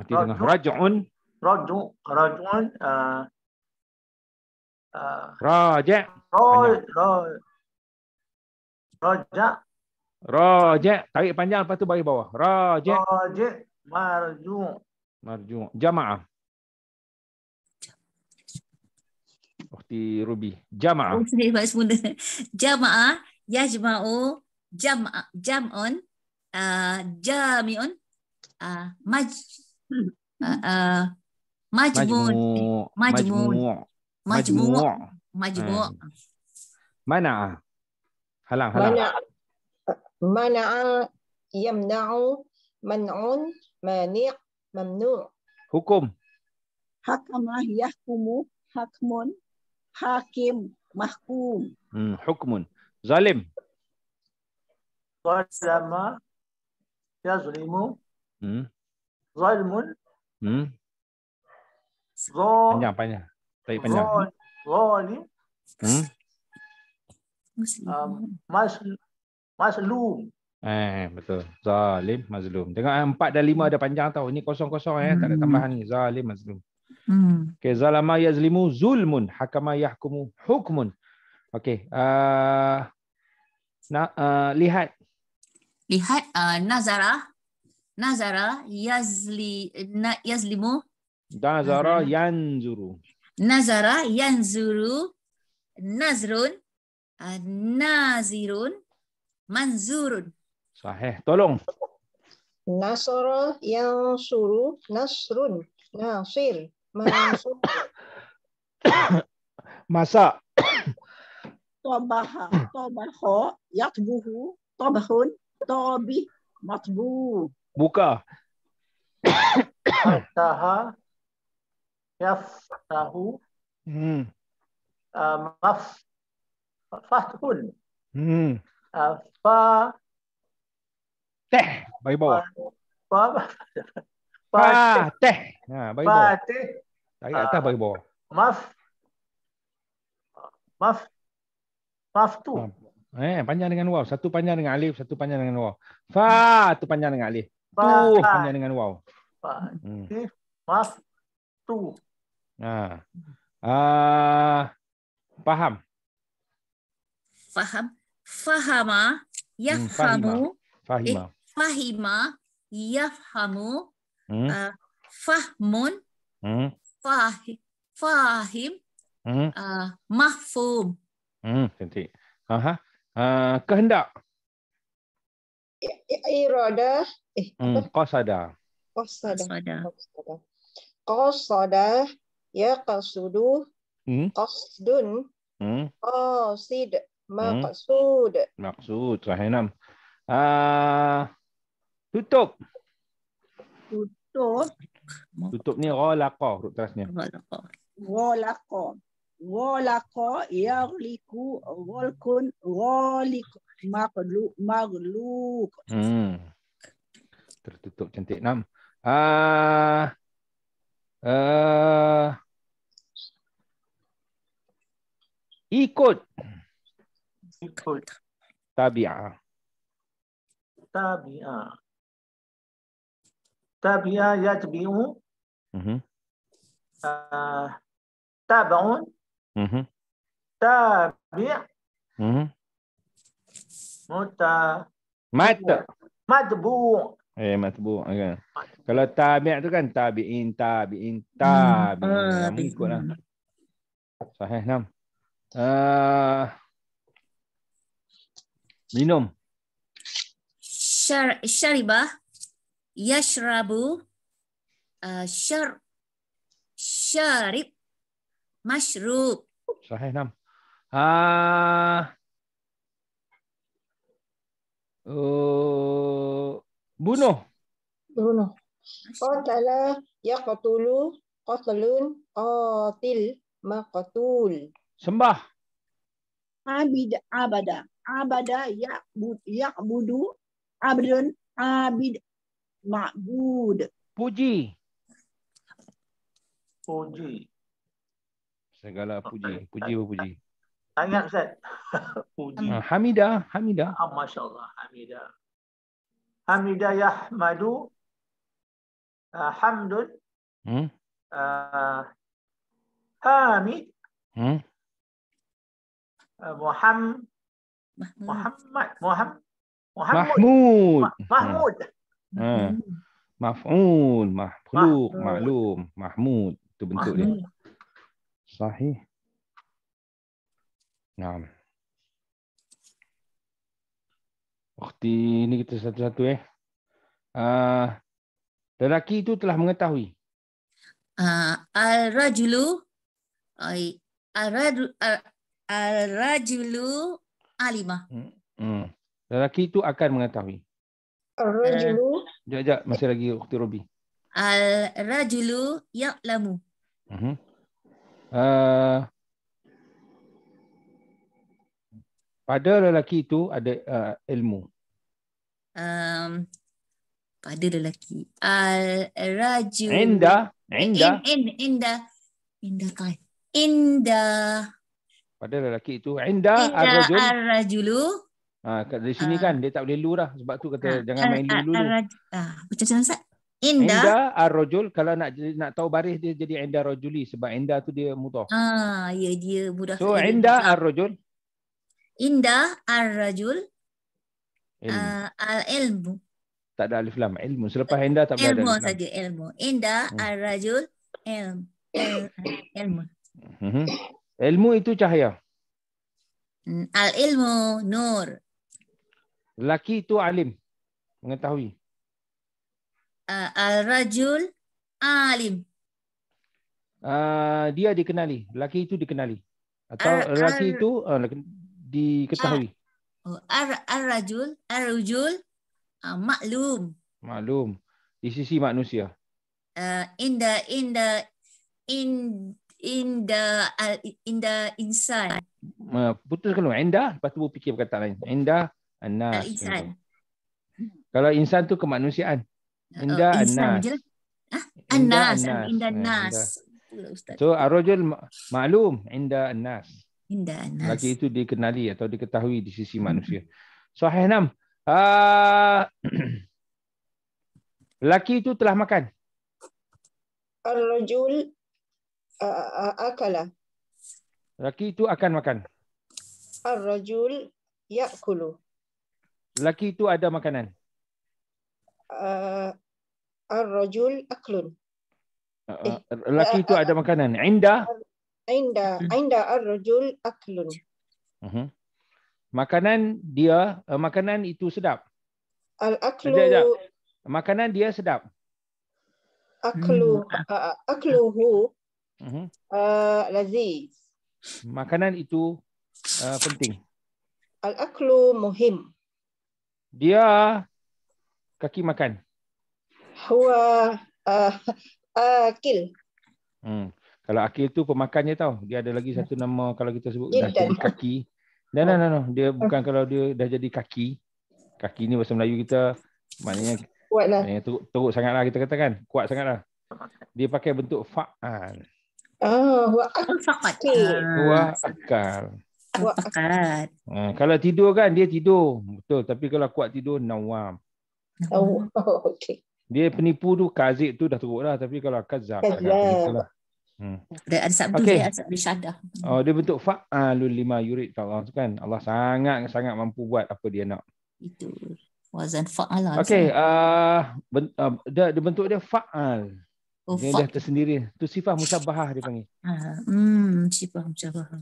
Mati rajun. dengan rajun. Raju, rajun. Uh, uh, Raja. Raja. Raja. Tarik panjang lepas tu bagi bawah. Raja. Raja. Marju. Marju. Jamaah. Ukti Ruby. Jamaah. Jamaah. Yajma'u. Jam'un. Jam'un. Uh, jamiun. Uh, مجموع مجموع مجموع مجموع منع هلا هلا منع منع يمنع منع مانع ممنوع حكم حكم يحكم حكم حاكم محكوم حكم ظالم ظلم يظلم zalmun hmm zalim panjang panjang baik panjang zalim hmm um, mas maslum eh betul zalim mazlum dengan eh, empat dan lima ada panjang tau ini kosong-kosong eh tak ada hmm. tambahan ni zalim mazlum hmm okey zalama yazlimu zulmun hakama yahkumu hukmun okey uh, nah, uh, lihat lihat uh, nazarah نظرة يزلي يزلمو نظرة ينظر نظرة ينظر نظر ناظر منظور صحيح طولون نظرة ينظر نصر ناصر مساء طبخ طبخ يطبخ طبخ طبي مطبوخ Buka. Taha. Yaf. Tahu. Hmm. Ah, maf. Fathun. Hmm. Ah, fa. Teh. Bagi bawah. Fa. Fa. Ah, teh. Ha, bagi bawah. Fa. Teh. Tak ada atas bagi bawah. maf. Maf. Maf tu. Eh, panjang dengan waw. Satu panjang dengan alif, satu panjang dengan waw. Fa, satu panjang dengan alif. Tu, oh, panjang dengan wow. Pas hmm. tu. Ah. Ah. Faham. Faham. Fahama hmm, yafhamu. Fahima. Eh, Fahima yafhamu. Hmm. Ah, fahmun. Fahim. Ah, mahfum. Hmm, cantik. Aha. Uh, kehendak irada eh hmm, qasada qasada qasada ya qasudu hmm? qasdun hmm? qasid maqsud hmm? maqsud sahih enam uh, tutup tutup tutup ni ghalaqa huruf terasnya ghalaqa ghalaqa ya yaghliku ghalqun ghaliqu makhluk makhluk. Hmm. Tertutup cantik enam. Ah. Uh, Uh, ikut. Ikut. Tabi'ah. Tabi'ah. Tabi'ah ya tabi'u. Mhm. Ah. Uh, tab'un. Mhm. Tabi'. Mhm. Muta. Mat. Matbu. Eh matbu. Okay. Kalau tabi' tu kan tabi'in tabi'in tabi'in. Hmm. Ah, tabi lah. Sahih nam. Uh, ah. minum. Syar syaribah. Yashrabu. Uh, syar syarib. Mashrub. Sahih nam. Ah. Uh, uh, bunuh bunuh qatala yaqtulu qatlun qatil kotul. sembah abid abada abada Ya, budu. Abdon. abid ma'bud puji puji segala puji puji puji. Sangat Ustaz. Puji. Ah, Hamida Hamidah. Ah, Masya Allah, Hamida Hamida Yahmadu. Ah, hamdun. Hmm? Ah, Hamid. Hmm? Ah, Muhammad. Muhammad. Mahmud. Mahmud. Maf'ul. Ah. Hmm. Mahmud. Mahmud. Mahmud. Mahmud. Mahmud. Mahmud. Mahmud. Mahmud. Mahmud. Mahmud. Ya. Bukti ini kita satu-satu eh. Uh, lelaki itu telah mengetahui. Uh, Al-Rajulu. Al-Rajulu Alimah. Hmm, hmm. Lelaki itu akan mengetahui. Al-Rajulu. Eh, sekejap, sekejap. Masih lagi Bukti Robi. Al-Rajulu Ya'lamu. Uh -huh. uh, pada lelaki itu ada uh, ilmu. Um, pada lelaki al raju inda inda in, in, inda inda kan inda pada lelaki itu inda, inda al rajulu ha ah, kat di sini uh, kan dia tak boleh lu sebab tu kata uh, jangan main lu dulu macam macam sat inda inda al rajul kalau nak nak tahu baris dia jadi inda rajuli sebab inda tu dia mudah ah ya dia mudah so inda ar rajul Indah ar-rajul uh, al-ilmu. Tak ada alif lam. Ilmu. Selepas eh, indah tak ilmu ada alif lam. Ilmu saja. Ilmu. Indah hmm. ar-rajul ilmu. Ilmu. Mhm. ilmu itu cahaya. Hmm, al-ilmu nur. Lelaki itu alim. Mengetahui. Uh, al-rajul alim. Uh, dia dikenali. Lelaki itu dikenali. Atau lelaki itu uh, diketahui. Ah, oh, ar ar rajul, ar rajul ah, maklum. Maklum. Di sisi manusia. Uh, in the in the in in the uh, in the insan. Uh, putus kalau anda lepas tu fikir perkataan lain. Anda anas. Uh, insan. Kalau insan tu kemanusiaan. Anda uh, anas. Ah, anas, anas. Anda, anas. Anda. So, arrojul maklum inda anas. Uh, Laki itu dikenali atau diketahui di sisi hmm. manusia. Sahih enam. Uh, ah, lelaki itu telah makan. Ar-rajul uh, akala. Laki itu akan makan. Ar-rajul ya'kulu. Laki itu ada makanan. Uh, Ar-rajul aklun. Uh, eh, uh, lelaki itu uh, ada makanan. Indah. Ar- Ainda mm-hmm. ainda ar-rajul aklun. Uh-huh. Makanan dia uh, makanan itu sedap. Al aklu. Makanan dia sedap. Aklu hmm. uh, uh, akluhu. Mhm. Uh-huh. Uh, laziz. Makanan itu uh, penting. Al aklu muhim. Dia kaki makan. Huwa uh, akil. Hmm. Kalau akil tu pemakannya tau. Dia ada lagi satu nama kalau kita sebut eh, dah jadi kaki. No, no, no, no. Dia oh. bukan kalau dia dah jadi kaki. Kaki ni bahasa Melayu kita maknanya kuatlah. Maknanya teruk, teruk sangatlah kita katakan. Kuat sangatlah. Dia pakai bentuk fa'an. Oh, wa'akat. Oh, wa'akat. Wa'akat. Ha, kalau tidur kan dia tidur. Betul. Tapi kalau kuat tidur nawam. Oh, okey. Dia penipu tu kazik tu dah teruk lah. Tapi kalau kazak. Kazak. Lah. Hmm. Dari Al-Sabdu okay. dari Al-Sabdu Oh, dia bentuk fa'alul ah, lima yurid kalau Allah kan. Allah sangat-sangat mampu buat apa dia nak. Itu. Wazan fa'al. Lah, Okey, uh, ben, uh, dia, dia bentuk dia fa'al. Oh, dia fa- dah tersendiri. tu sifat musabahah dia panggil. Uh, hmm, sifat musabahah.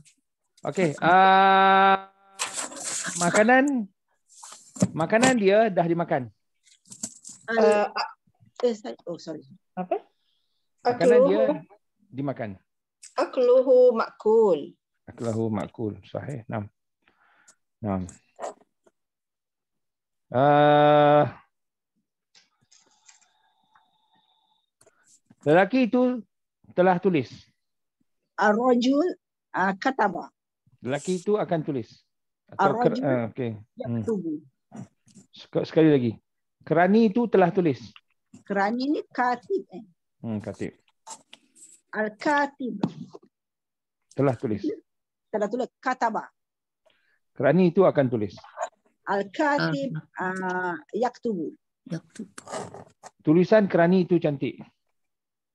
Okey. Uh, makanan. Makanan dia dah dimakan. Uh, oh, sorry. Apa? Makanan dia dimakan? Akluhu makul. Akluhu makul. Sahih. Enam. Enam. Uh, ah, lelaki itu telah tulis. Arrojul uh, ah, kataba. Lelaki itu akan tulis. Arrojul ker- uh, ah, okay. Hmm. Sek- sekali lagi. Kerani itu telah tulis. Kerani ni katib. Eh. Hmm, katib. Al-Katib. Telah tulis. Telah tulis. Kataba. Kerani itu akan tulis. Al-Katib ah. uh, Yaktubu. Yaktubu. Tulisan kerani itu cantik.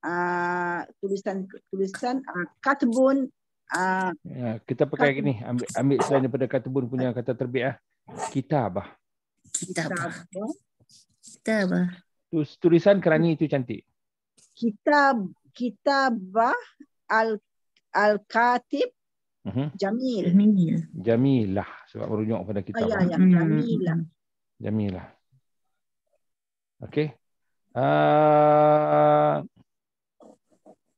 Uh, tulisan tulisan uh, katbun uh, kita pakai ini. ambil ambil selain daripada katbun punya kata terbit ah kitabah kitabah kitabah tulisan kerani itu cantik kitab kitabah al al katib mhm. jamil. Jamilah sebab merujuk pada ah, ya, kitab. Oh, ya, ya. Jamilah. Jamilah. Okey. Uh,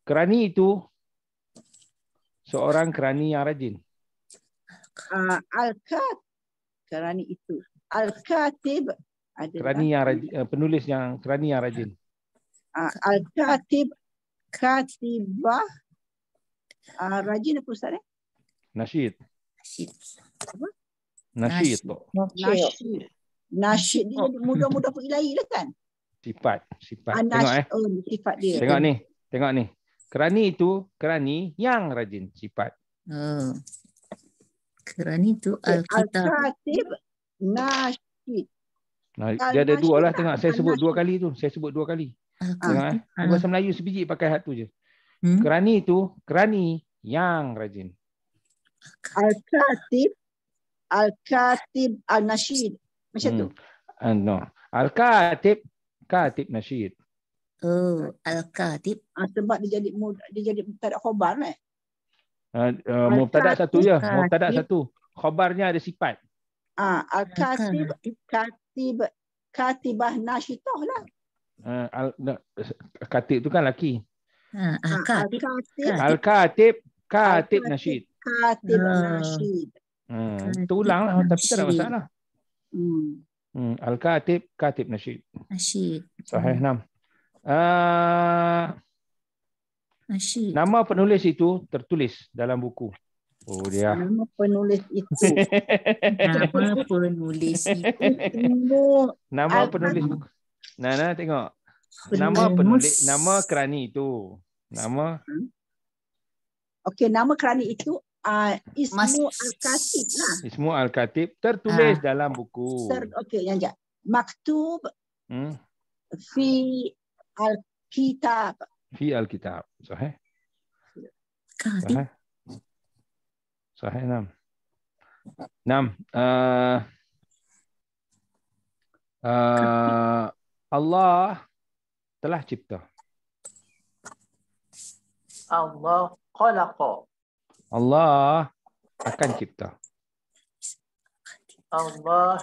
kerani itu seorang kerani yang rajin. Uh, Al-Kat kerani itu. Al-Katib kerani yang rajin, eh, penulis yang kerani yang rajin. Uh, Al-Katib Katibah uh, Rajin apa Ustaz? Eh? Nasyid Nasyid Nasyid Nasyid dia mudah-mudah pergi lain lah kan? Sifat Sifat ah, Tengok eh oh, Tengok ni Tengok ni Kerani itu Kerani yang rajin Sifat oh. Kerani itu eh, Alkitab Al-Katib Nasyid Nah, dia ada dua lah tengok saya sebut dua kali tu saya sebut dua kali Okay. Ha, ha. Bahasa Melayu sebiji pakai hak tu je. Hmm? Kerani tu, kerani yang rajin. Al-Katib Al-Katib Al-Nasyid. Macam hmm. tu? Uh, ah, no. Al-Katib Katib Nasyid. Oh, Al-Katib. Ha, ah, sebab dia jadi dia jadi mutadak khobar eh? Kan? Ah, uh, uh, mutadak satu je. Mutadak satu. Khobarnya ada sifat. Ah, uh, Al-Katib Katib Katibah Nasyidah lah. Ah, Katib tu kan laki. Ha, Al-Katib. Katib Nasheed. Katib ah. Nasheed. Hmm. Ah, itu ulang lah. Tapi tak ada masalah. Hmm. hmm Al-Katib. Katib Nasheed. Nasheed. Sahih hmm. enam. Uh, nama penulis itu tertulis dalam buku. Oh dia. Nama penulis itu. nama penulis itu. Nama penulis buku. Nana tengok. Nama penulis nama kerani itu. Nama Okey, nama kerani itu uh, Ismu Al-Katib lah. Ismu Al-Katib tertulis ha. dalam buku. Ter Okey, yang jap. Maktub hmm. fi Al-Kitab. Fi Al-Kitab. eh Sahih. eh enam. Enam. Uh, uh, Allah telah cipta. Allah qalaqa. Allah akan cipta. Allah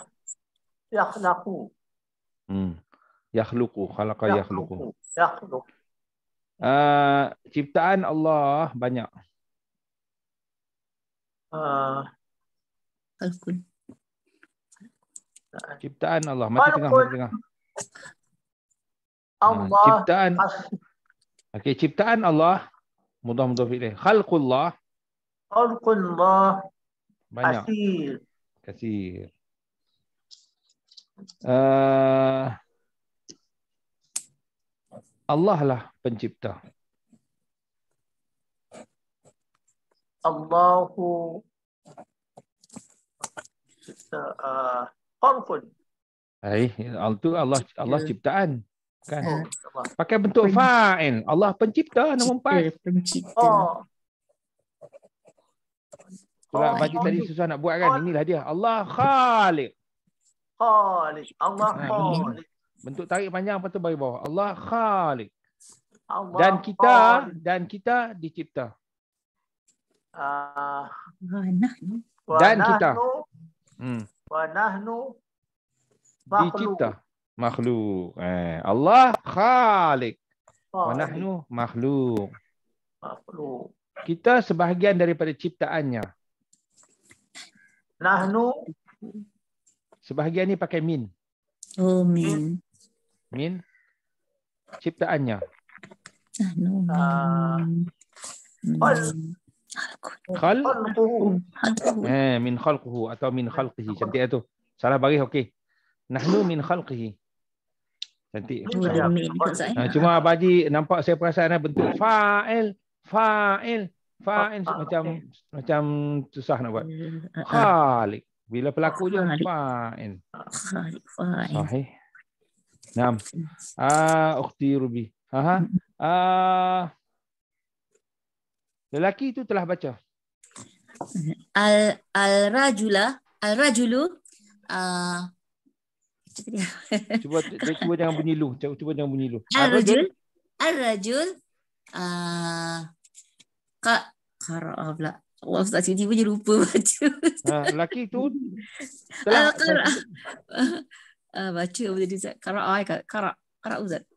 yakhluqu. Hmm. Yakhluqu, khalaqa yakhluqu. Yakhluqu. Uh, ciptaan Allah banyak. Uh, ciptaan Allah masih tengah, masih tengah. Ha, Allah. Ciptaan. Okey, ciptaan Allah. Mudah-mudah fikir. Khalqullah. Khalqullah. Banyak. Kasir. Kasir. Uh, eh, Allah lah pencipta. Allahu Uh, Hai, itu Allah Allah ciptaan. Kan? Pakai bentuk fa'il. Allah pencipta nombor empat. Pencipta. Oh. Pula oh. baju ya tadi susah nak buat kan? Oh. Inilah dia. Allah Khalid. Khalid. Allah Khalid. Bentuk tarik panjang apa tu bagi bawah. Allah Khalid. Allah dan kita Khalid. dan kita dicipta. Ah, uh, dan kita. Hmm. Wa nahnu dicipta makhluk eh Allah khalik wa nahnu makhluk kita sebahagian daripada ciptaannya nahnu sebahagian ini pakai min oh min min ciptaannya nahnu min ah. khal khalquhu eh, min khalquhu atau min khalqihi cantik lah tu salah bagi okey Nahnu min khalqihi. Cantik. Ha, cuma Abah nampak saya perasaan lah, bentuk fa'il. Fa'il. Fa'il ah, ah, macam macam susah nak buat. Hmm, ah, Khalik. Bila pelaku je fa'il. Sahih. Naam. Ah, ukhti Rubi. Aha. Hmm. Ah, lelaki itu telah baca. Al al rajula al rajulu ah, cuba cuba, cuba jangan bunyi lu cuba, cuba jangan bunyi lu ar-rajul ar-rajul ah uh, ah, ah, kara pula Wah, tak sini punya lupa baca. Ha, lelaki tu. Ah, kara. Ah, baca boleh dizat. Kara, eh, ay, kara, kara uzat.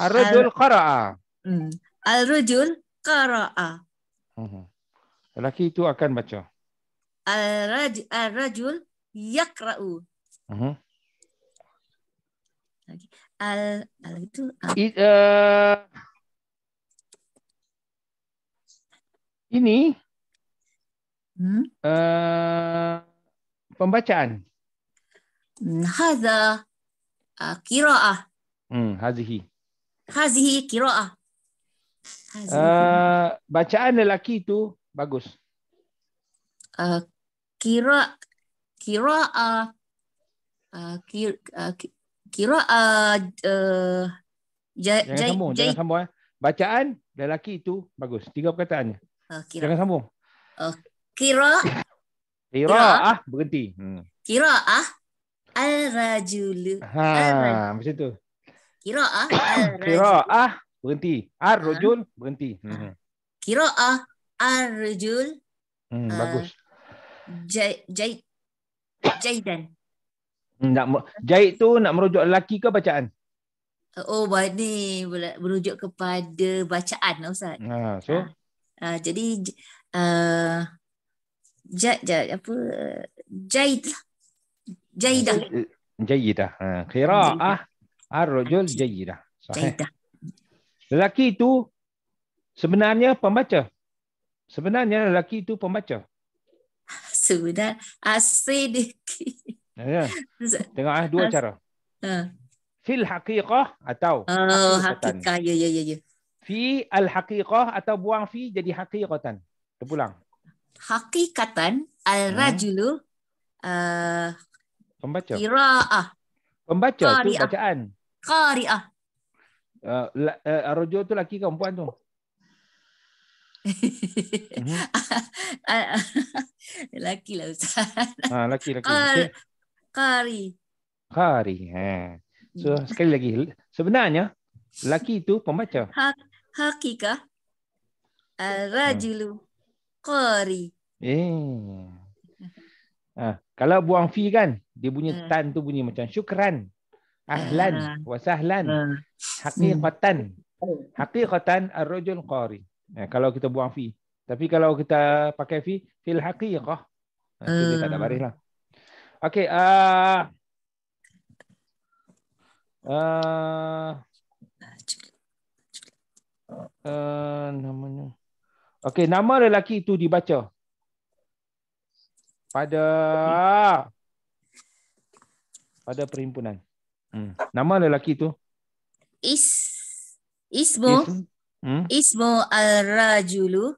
Arrojul kara. Hmm. Arrojul kara. Hmm. Lelaki itu akan baca. Arraj arrajul yakrau. Uh-huh al al itu al. It, uh, eh, ini hmm? uh, pembacaan hmm, Hazah uh, kiraah hmm hazihi hazihi kiraah eh, Uh, bacaan lelaki itu bagus. Uh, kira kira uh, kira uh, uh, jai jangan sambung, jaya. jangan sambung. Eh. Bacaan lelaki itu bagus. Tiga perkataannya. Uh, jangan sambung. Uh, kira. kira. ah berhenti. Hmm. Kira ah arajulu. Ha, ar macam tu. Kira ah Kira ah berhenti. Arrojul uh. berhenti. Hmm. Kira ah arjul. Hmm, uh, bagus. Jai, jai, jaidan. Hmm, nak jahit tu nak merujuk lelaki ke bacaan? Oh, ni merujuk kepada bacaan lah Ustaz. Ha, so? Ha, jadi, uh, ah, jat, jat, apa? Jahit lah. Jahidah. Eh, jahidah. Ha, Kira'ah. Ar-Rujul Jahidah. Jahidah. Lelaki itu sebenarnya pembaca. Sebenarnya lelaki itu pembaca. Sebenarnya asli dia. Ya. ya. Tengok ah dua cara. Ha. Fil haqiqah atau oh, haqiqah. Ya ya ya ya. Fi al haqiqah atau buang fi jadi haqiqatan. Terpulang. Haqiqatan al hmm. rajulu hmm. pembaca. Qiraah. Pembaca tu bacaan. Qariah. Uh, uh, tu laki ke perempuan tu? Mhm. Ah, ah, laki lah Ustaz. Ha, ah, laki, laki. Kari. Kari. Ha. So hmm. sekali lagi sebenarnya lelaki itu pembaca. Ha Hakika. Al-rajulu eh, qari. Hmm. Eh. Ha. kalau buang fi kan dia bunyi uh. tan tu bunyi macam syukran. Ahlan uh. Hmm. wa sahlan. Uh. Hakikatan. Hakikatan ar-rajul qari. Ya, kalau kita buang fi. Tapi kalau kita pakai fi fil haqiqah. Ha. Uh. Kita tak ada baris lah. Okay, ah. Uh, Uh, uh, namanya. okay, nama lelaki itu dibaca. Pada pada perhimpunan. Hmm. Nama lelaki itu Is Ismo Is, hmm? Ismo Ar-Rajulu.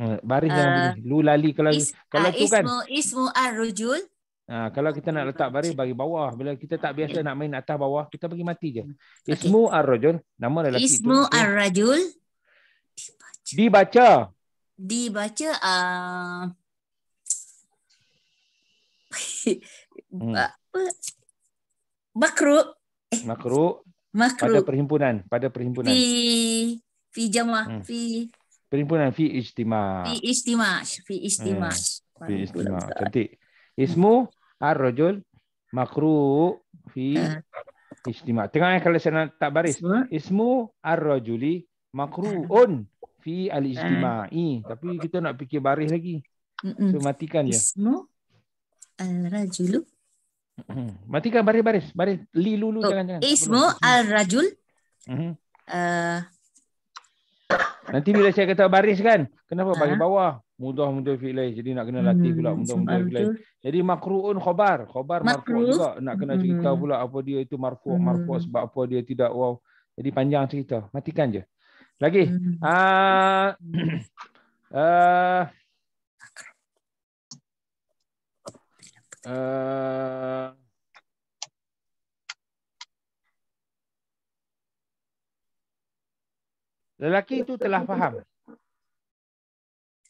Hmm, baris uh, yang lu lali kalau is, kalau uh, tu kan. Ismo Ismo Ar-Rajul. Ha, kalau kita nak letak baris bagi bawah bila kita tak biasa nak main atas bawah kita bagi mati je. Okay. Ismu ar-rajul nama lelaki Ismu ar-rajul dibaca. Dibaca. Dibaca uh... a Makru. Makru. Pada perhimpunan, pada perhimpunan. Fi fi jamaah, hmm. fi perhimpunan fi ijtima. Fi ijtima, fi ijtima. Hmm. Fi ijtima. Cantik. Ismu Ar-rajul makruh fi hmm. ijtima. Tengok eh kalau saya tak baris. Ismu ar-rajuli makruun fi al-ijtima'i. Hmm. Tapi kita nak fikir baris lagi. So matikan je. Ismu al-rajulu. Matikan baris-baris. Baris. Li lulu oh, jangan-jangan. Ismu hmm. al-rajul. Uh, Nanti bila saya kata baris kan. Kenapa? Bagi ha. bawah mudah mudah filai jadi nak kena latih pula hmm, mudah mudah filai jadi makruun khabar khabar marfu juga nak kena hmm. cerita pula apa dia itu marfu hmm. marfu sebab apa dia tidak wow jadi panjang cerita matikan je lagi hmm. ah uh, uh, Lelaki itu telah faham.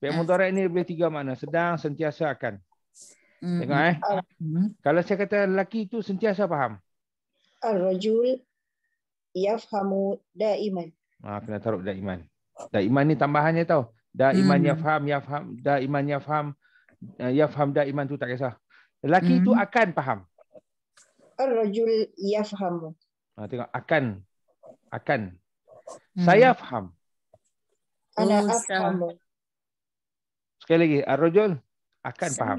Baik mudarat ini boleh tiga makna. Sedang, sentiasa, akan. Mm. eh. Mm. Kalau saya kata lelaki itu sentiasa faham. Al-Rajul yafhamu da'iman. Ah, kena taruh da'iman. Da'iman ini tambahannya tau. Da'iman mm. yafham, yafham, da'iman yafham. Eh, yafham da'iman tu tak kisah. Lelaki mm. akan faham. Al-Rajul yafhamu. Ah, tengok. Akan. Akan. Mm. Saya faham. Ana oh, afhamu. Sekali lagi, Arrojul akan faham.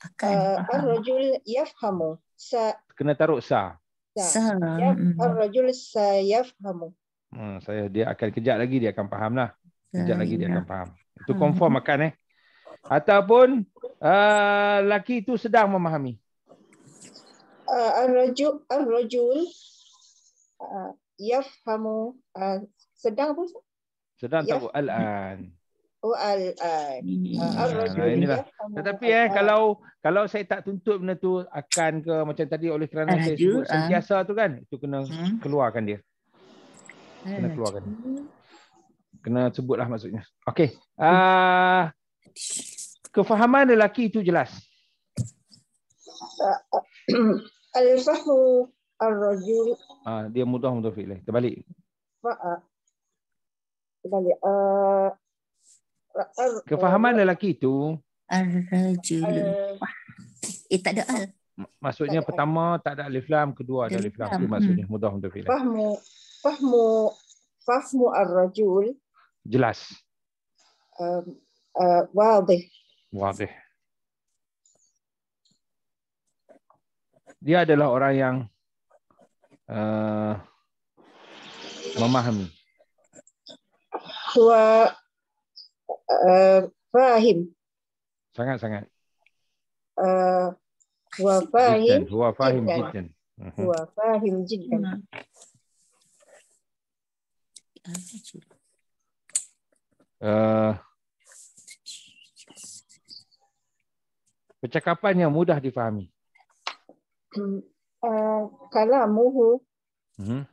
Akan eh, Arrojul yafhamu. Sa kena taruh sa. Sa. Mm-hmm. Arrojul sa yafhamu. Hmm, saya dia akan kejap lagi dia akan faham lah. Kejap lagi dia akan faham. Itu hmm. confirm akan eh. Ataupun uh, eh, laki itu sedang memahami. Uh, Arrojul Arrojul uh, yafhamu. Uh, sedang apa? Sedang tahu al-an. Ya. Oh al al. Tetapi eh ah, ah. kalau kalau saya tak tuntut benda tu akan ke macam tadi oleh kerana saya sebut ah. sentiasa tu kan itu kena hmm. keluarkan dia. Kena keluarkan. Kena sebut lah maksudnya. Okay, Ah kefahaman lelaki itu jelas. Al fahmu al rajul. Ah dia mudah mudah fikir. Terbalik. Terbalik. Ah Kefahaman lelaki itu. Ar-rajul Eh tak ada al Maksudnya tak pertama ada. tak ada alif lam Kedua ada alif lam tu maksudnya hmm. mudah untuk fikir Fahmu Fahmu Fahmu ar-rajul Jelas um, uh, Wadih Wadih Dia adalah orang yang uh, memahami. Wah, Eh, Fahim. Sangat-sangat. Uh, wa Fahim. Wa Fahim jiddan. Mhm. Wa Fahim jiddan. Uh, eh, percakapan yang mudah difahami. Eh, kalamuhu. Uh,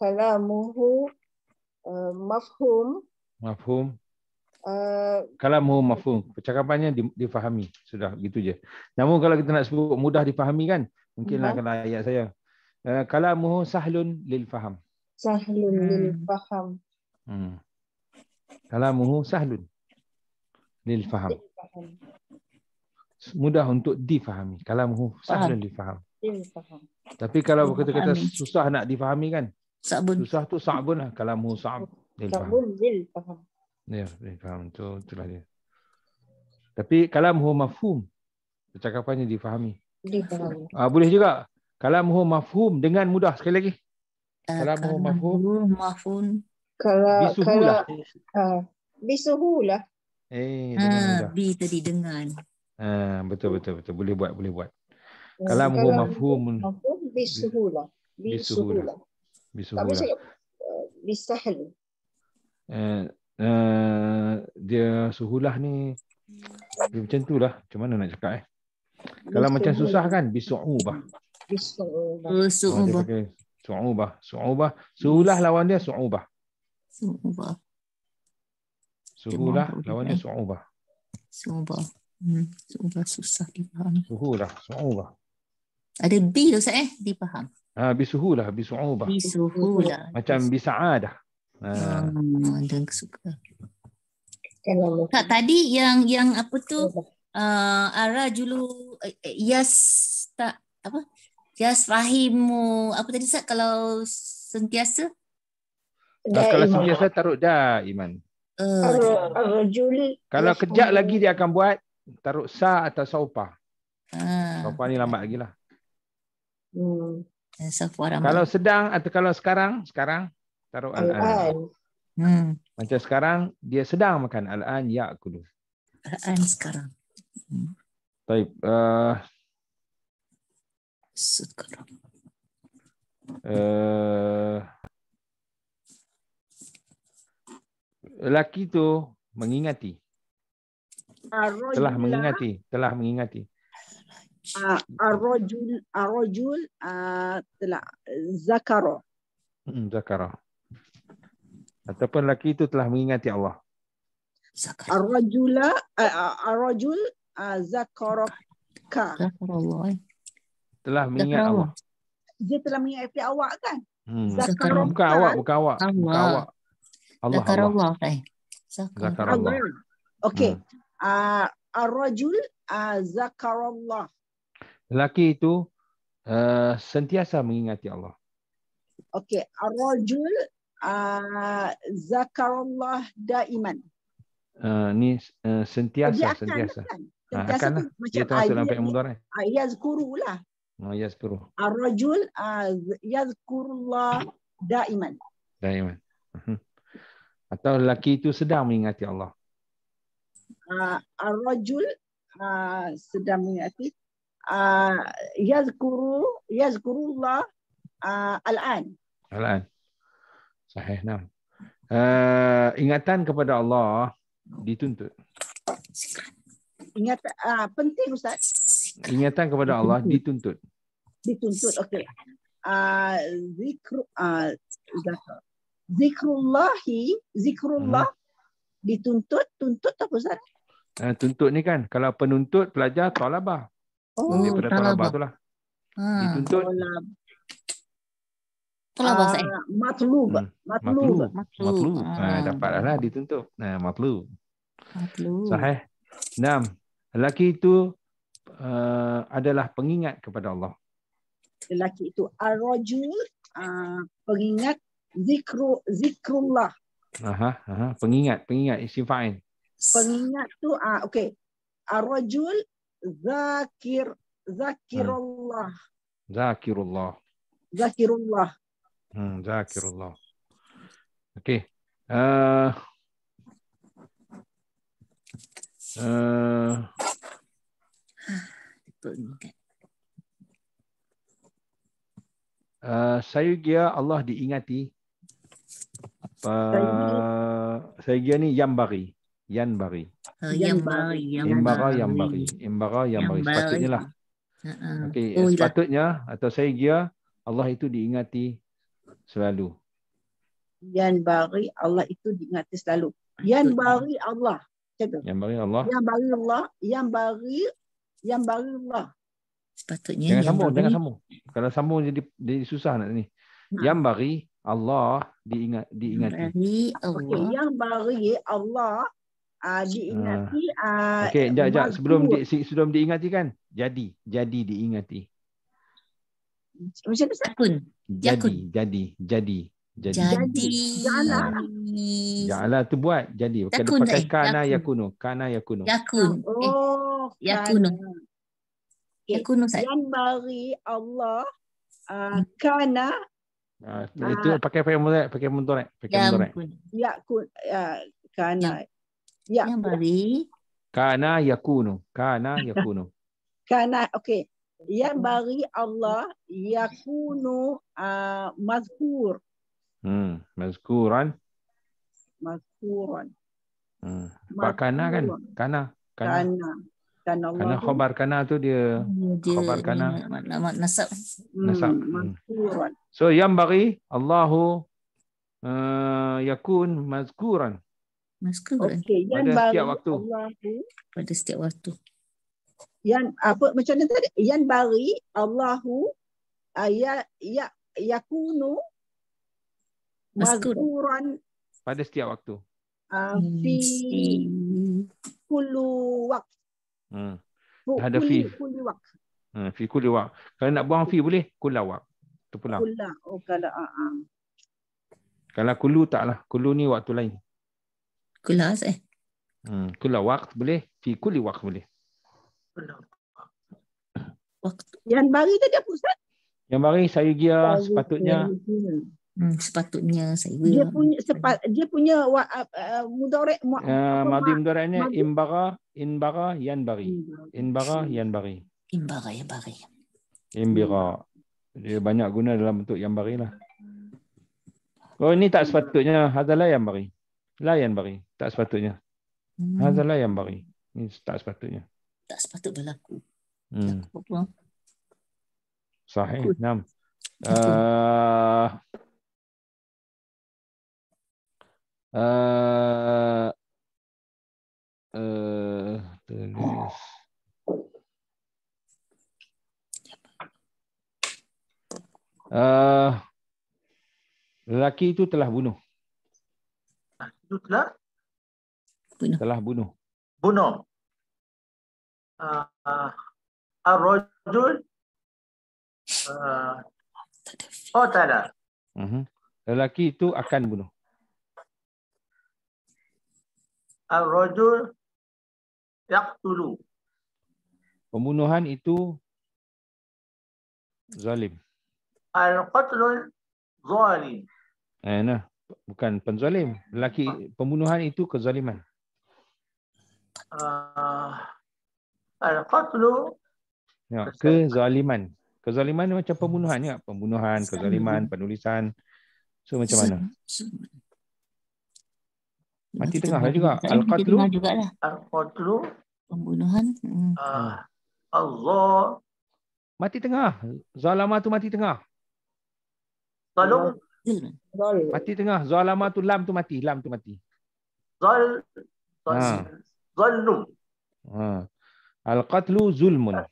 kalamuhu. Uh, mafhum. Mafhum. Eh, kalau kalamu mafhum percakapannya difahami sudah gitu je namun kalau kita nak sebut mudah difahami kan mungkinlah uh-huh. kena ayat saya uh, eh, kalamu sahlon lil faham sahlun hmm. lil faham hmm. kalamu sahlon lil faham mudah untuk difahami Kalau kalamu sahlon lil faham tapi kalau kata-kata susah nak difahami kan susah tu sa'bun lah kalamu sa'b sa'bun lil faham Ya, ya, faham. Itu, itulah dia. Tapi kalam huwa mafhum. Percakapannya difahami. Difahami. Ah, boleh juga. Kalam huwa mafhum dengan mudah sekali lagi. Ah, kalam huwa mafhum. mafhum. Kalau, Kalau, uh, bisuhulah. Eh, ah, dengan ah, Bi tadi dengan. Ah, betul, betul, betul. Boleh buat, boleh buat. Kalam huwa mafhum. Mafhum, bisuhulah. Bisuhulah. Bisuhulah. bisuhulah. Tak bisa, uh, bisahlu. Eh, uh, dia suhulah ni dia macam tu lah. Macam mana nak cakap eh? Kalau macam susah kan? Bisu'ubah. Bisu'ubah. Su'ubah. Su'ubah. Suhulah lawan dia su'ubah. Su'ubah. Suhulah lawan dia eh. su'ubah. Su'ubah. Hmm. Su'ubah susah dipaham. Suhulah. Su'ubah. Ada B tu saya eh? Dipaham. Ha, bisuhulah. Bisu'ubah. Bisuhulah. Macam bisa'adah. Ah, hmm, dan suka. Kan tak tadi yang yang apa tu uh, Ara Julu uh, Yas tak apa Yas Rahimu apa tadi sah kalau sentiasa dah, kalau sentiasa taruh dah Iman uh, Ara kalau kejap lagi dia akan buat taruh sa atau saupa uh. Ah. ni lambat lagi lah hmm. Eh, kalau sedang atau kalau sekarang sekarang taruh al-an. al Hmm. Macam sekarang dia sedang makan al-an Ya, kulu. Al-an sekarang. Hmm. Baik, uh, sekarang. Uh, lelaki tu mengingati. Ar-rajula, telah mengingati, telah mengingati. Ah, arrojul, arrojul, uh, telah zakaro. Hmm, zakaro. Uh, ataupun lelaki itu telah mengingati Allah. Arrajula eh, arrajul ah, zakaraka. Allah. Telah mengingat Allah. Dia telah mengingati awak kan? Hmm. Zakar bukan awak, bukan awak. Allah. zakarullah. Zakarullah. Okey. Hmm. Ah, arrajul ah, zakarallah. Lelaki itu eh, sentiasa mengingati Allah. Okey, arrajul Ah, zakarullah daiman. Uh, ni uh, sentiasa akan, sentiasa. Kan? Ha, akan lah. Dia termasuk dalam fi'il mudhari. Eh. Yazkuru lah. Oh, yazkuru. Ar-rajul yazkurullah daiman. Daiman. Mhm. Atau lelaki itu sedang mengingati Allah. Uh, ar-rajul sedang mengingati uh, yazkuru yazkurullah al-an. Al-an. Sahih nah. Uh, ingatan kepada Allah dituntut. Ingat uh, penting ustaz. Ingatan kepada Allah dituntut. Dituntut okey. Uh, ah, zikr uh, ah, zikrullahi zikrullah hmm. dituntut tuntut apa ustaz? Uh, tuntut ni kan kalau penuntut pelajar talabah. Oh, talabah. talabah. tu lah. Dituntut. Talab. Itulah bahasa ah, Arab. Matlub. Hmm, matlub. Matlub. Ah. Ah, Dapat lah dituntut. Nah, matlub. Matlub. Sahih. Enam. Lelaki itu uh, adalah pengingat kepada Allah. Lelaki itu ar-rajul uh, pengingat zikru zikrullah. Aha, aha, pengingat, pengingat isim fa'il. Pengingat tu ah uh, okey. Ar-rajul zakir hmm. zakirullah. Zakirullah. Zakirullah. Hmm, zakirullah. Okey. Uh, uh, uh, saya dia Allah diingati. Apa, saya dia ni yambari. Yanbari. Yanbari. Yanbari. Yanbari. Yanbari. Yanbari. Sepatutnya lah. Uh-uh. Ah, ah. Okay. Oh, ya. Sepatutnya. Atau saya dia Allah itu diingati selalu. Yan bari Allah itu diingat selalu. Yan bari Allah. Cepat. Yang bari Allah. Yang bari Allah. Yang bari. Yang bari Allah. Sepatutnya. Jangan sambung. Bari. Jangan sambung. Kalau sambung jadi, jadi susah nak ni. Ha. Yang bari Allah diingat diingati. Bari Allah. Okay. Yang bari Allah uh, diingati. Uh, Okey, jap, jap. Sebelum, di, sebelum diingati kan? Jadi. Jadi diingati. Macam tu sakun. Jadi, jadi, jadi, jadi. Jadi. Jadi. Ya Allah. tu buat. Jadi. Bukan dia pakai eh. kana yakunu. Kana yakunu. Yakun. Eh. Oh. Yakunu. Yakunu. Yang mari Allah. Ah, kana Uh, itu uh, pakai pakai motor pakai motor ya ya kun ya kana ya, ya. ya mari kana yakunu kana yakunu kana okey yang bagi Allah yakunu uh, mazkur. Hmm, mazkuran. Mazkuran. Hmm. Pak kana kan? Kana. Kana. kana. kana. Allah kana khabar kana tu dia, hmm, dia khabar kana. Nama nasab. Hmm, nasab. Hmm. Mazkuran. Hmm. So yang bagi Allahu uh, yakun mazkuran. Mazkuran. Okay. Yang Pada setiap waktu. Allahu. Pada setiap waktu yang apa macam mana tadi yang bari Allahu ah, ya ya yakunu maskuran pada setiap waktu fi kullu waqt hmm ada fi kullu waqt hmm fi kullu waqt hmm. hmm, kalau nak buang fi boleh kullu waqt tu pula kullu oh Kala a ah, a ah. kalau kullu taklah kullu ni waktu lain kullu eh hmm kullu waqt boleh fi kullu waqt boleh Waktu. Yang bari tadi apa Ustaz? Yang bari saya gear bari sepatutnya. Hmm, sepatutnya saya gear. Dia punya sepat, dia punya wa, uh, mudorek. Ya, ma, uh, madi mudoreknya imbara, imbara, yan bari. Imbara, yan bari. Imbara, yan bari. Imbira. Dia banyak guna dalam bentuk yang bari lah. Oh ini tak sepatutnya hazalah yang bari. Layan bari, tak sepatutnya. Hmm. Hazalah yang bari. Ini tak sepatutnya tak sepatut berlaku. Hmm. Sahih. Enam. Uh, uh, uh, uh, lelaki itu telah bunuh. Lelaki itu telah? Bunuh. Telah bunuh. Bunuh uh, Ar-Rajul uh, Oh tak uh-huh. Lelaki itu akan bunuh Ar-Rajul Yaqtulu Pembunuhan itu Zalim Al-Qatlul Zalim Eh, nah. Bukan penzalim. Lelaki pembunuhan itu kezaliman. Al-Qatlu. Ya, kezaliman. Kezaliman ni macam pembunuhan ya. Pembunuhan, kezaliman, penulisan. So macam mana? Mati tengah lah juga. Al-Qatlu. Al-Qatlu. Pembunuhan. Hmm. Ah, ah. Allah. Mati tengah. Zalama tu mati tengah. Zalum. Mati tengah. Zalama tu lam tu mati. Lam tu mati. Zal. Ah. Zal. Ha. Zalum. Ha. Al-Qatlu Zulmun.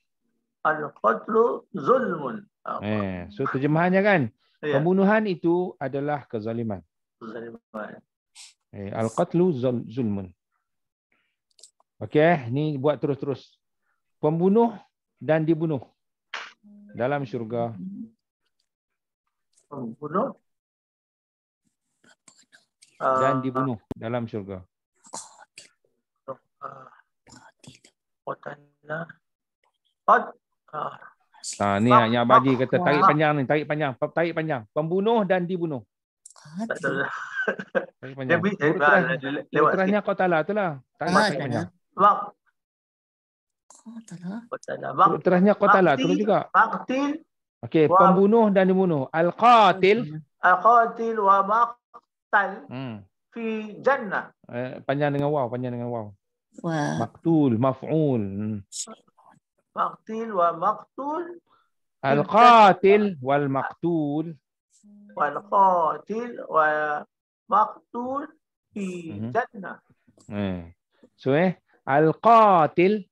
Al-Qatlu Zulmun. Ah, eh, so terjemahannya kan? Ya. Pembunuhan itu adalah kezaliman. Kezaliman. Eh, Al-Qatlu Zulmun. Okey, eh, ni buat terus-terus. Pembunuh dan dibunuh dalam syurga. Pembunuh dan ah, dibunuh dalam syurga. Ah, Pertanyaan. Ah. ah, ni yang bagi kata tarik panjang ni, tarik panjang, tarik panjang. Pembunuh dan dibunuh. Tak tahu. Tarik panjang. Lewat. Terusnya ah, kau tala itulah. Tak Qatala. Terusnya Qatala tu juga. Qatil. Okey, pembunuh dan dibunuh. Al-Qatil. Al-Qatil wa Maqtal hmm. fi Jannah. Eh, panjang dengan waw, panjang dengan waw. و... مقتول مفعول مقتل ومقتول القاتل والمقتول والقاتل ومقتول في جنة إيه. شو ايه القاتل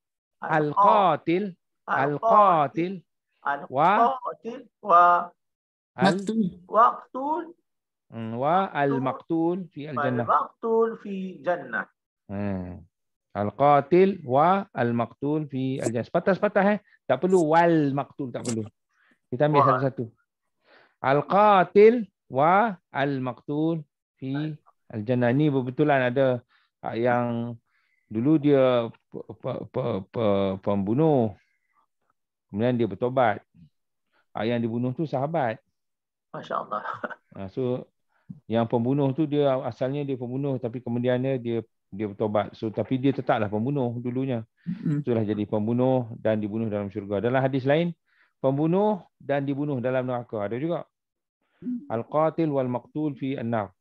القاتل القاتل القاتل و والمقتول في الجنة والمقتول في جنة إيه. Al-Qatil wa al-Maqtul fi al-Jaz. Patah-patah eh. Tak perlu wal maktul Tak perlu. Kita ambil satu-satu. Al-Qatil wa al-Maqtul fi al-Jannah. Ini berbetulan ada ah, yang dulu dia pembunuh. Kemudian dia bertobat. Ah, yang dibunuh tu sahabat. Masya Allah. Ah, so, yang pembunuh tu dia asalnya dia pembunuh tapi kemudiannya dia dia bertobat. So tapi dia tetaplah pembunuh dulunya. Itulah jadi pembunuh dan dibunuh dalam syurga. Dalam hadis lain, pembunuh dan dibunuh dalam neraka ada juga. Mm. Al-qatil wal maqtul fi an-nar.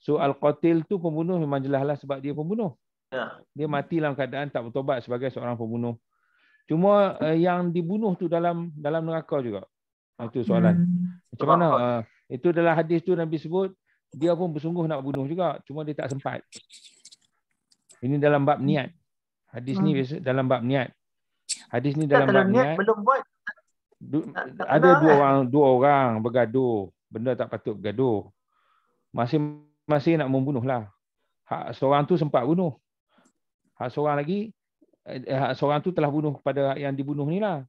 So al-qatil tu pembunuh memang jelaslah sebab dia pembunuh. Ya. Dia mati dalam keadaan tak bertobat sebagai seorang pembunuh. Cuma uh, yang dibunuh tu dalam dalam neraka juga. Ah, itu soalan. Mm. Macam mana? Uh, itu dalam hadis tu Nabi sebut dia pun bersungguh nak bunuh juga cuma dia tak sempat. Ini dalam bab hmm. niat. Hadis hmm. ni biasa dalam bab niat. Hadis ni dalam bab niat. Belum buat. Du, ada dua lah. orang dua orang bergaduh. Benda tak patut bergaduh. Masing-masing nak membunuh lah. Hak seorang tu sempat bunuh. Hak seorang lagi eh, hak seorang tu telah bunuh kepada yang dibunuh ni lah.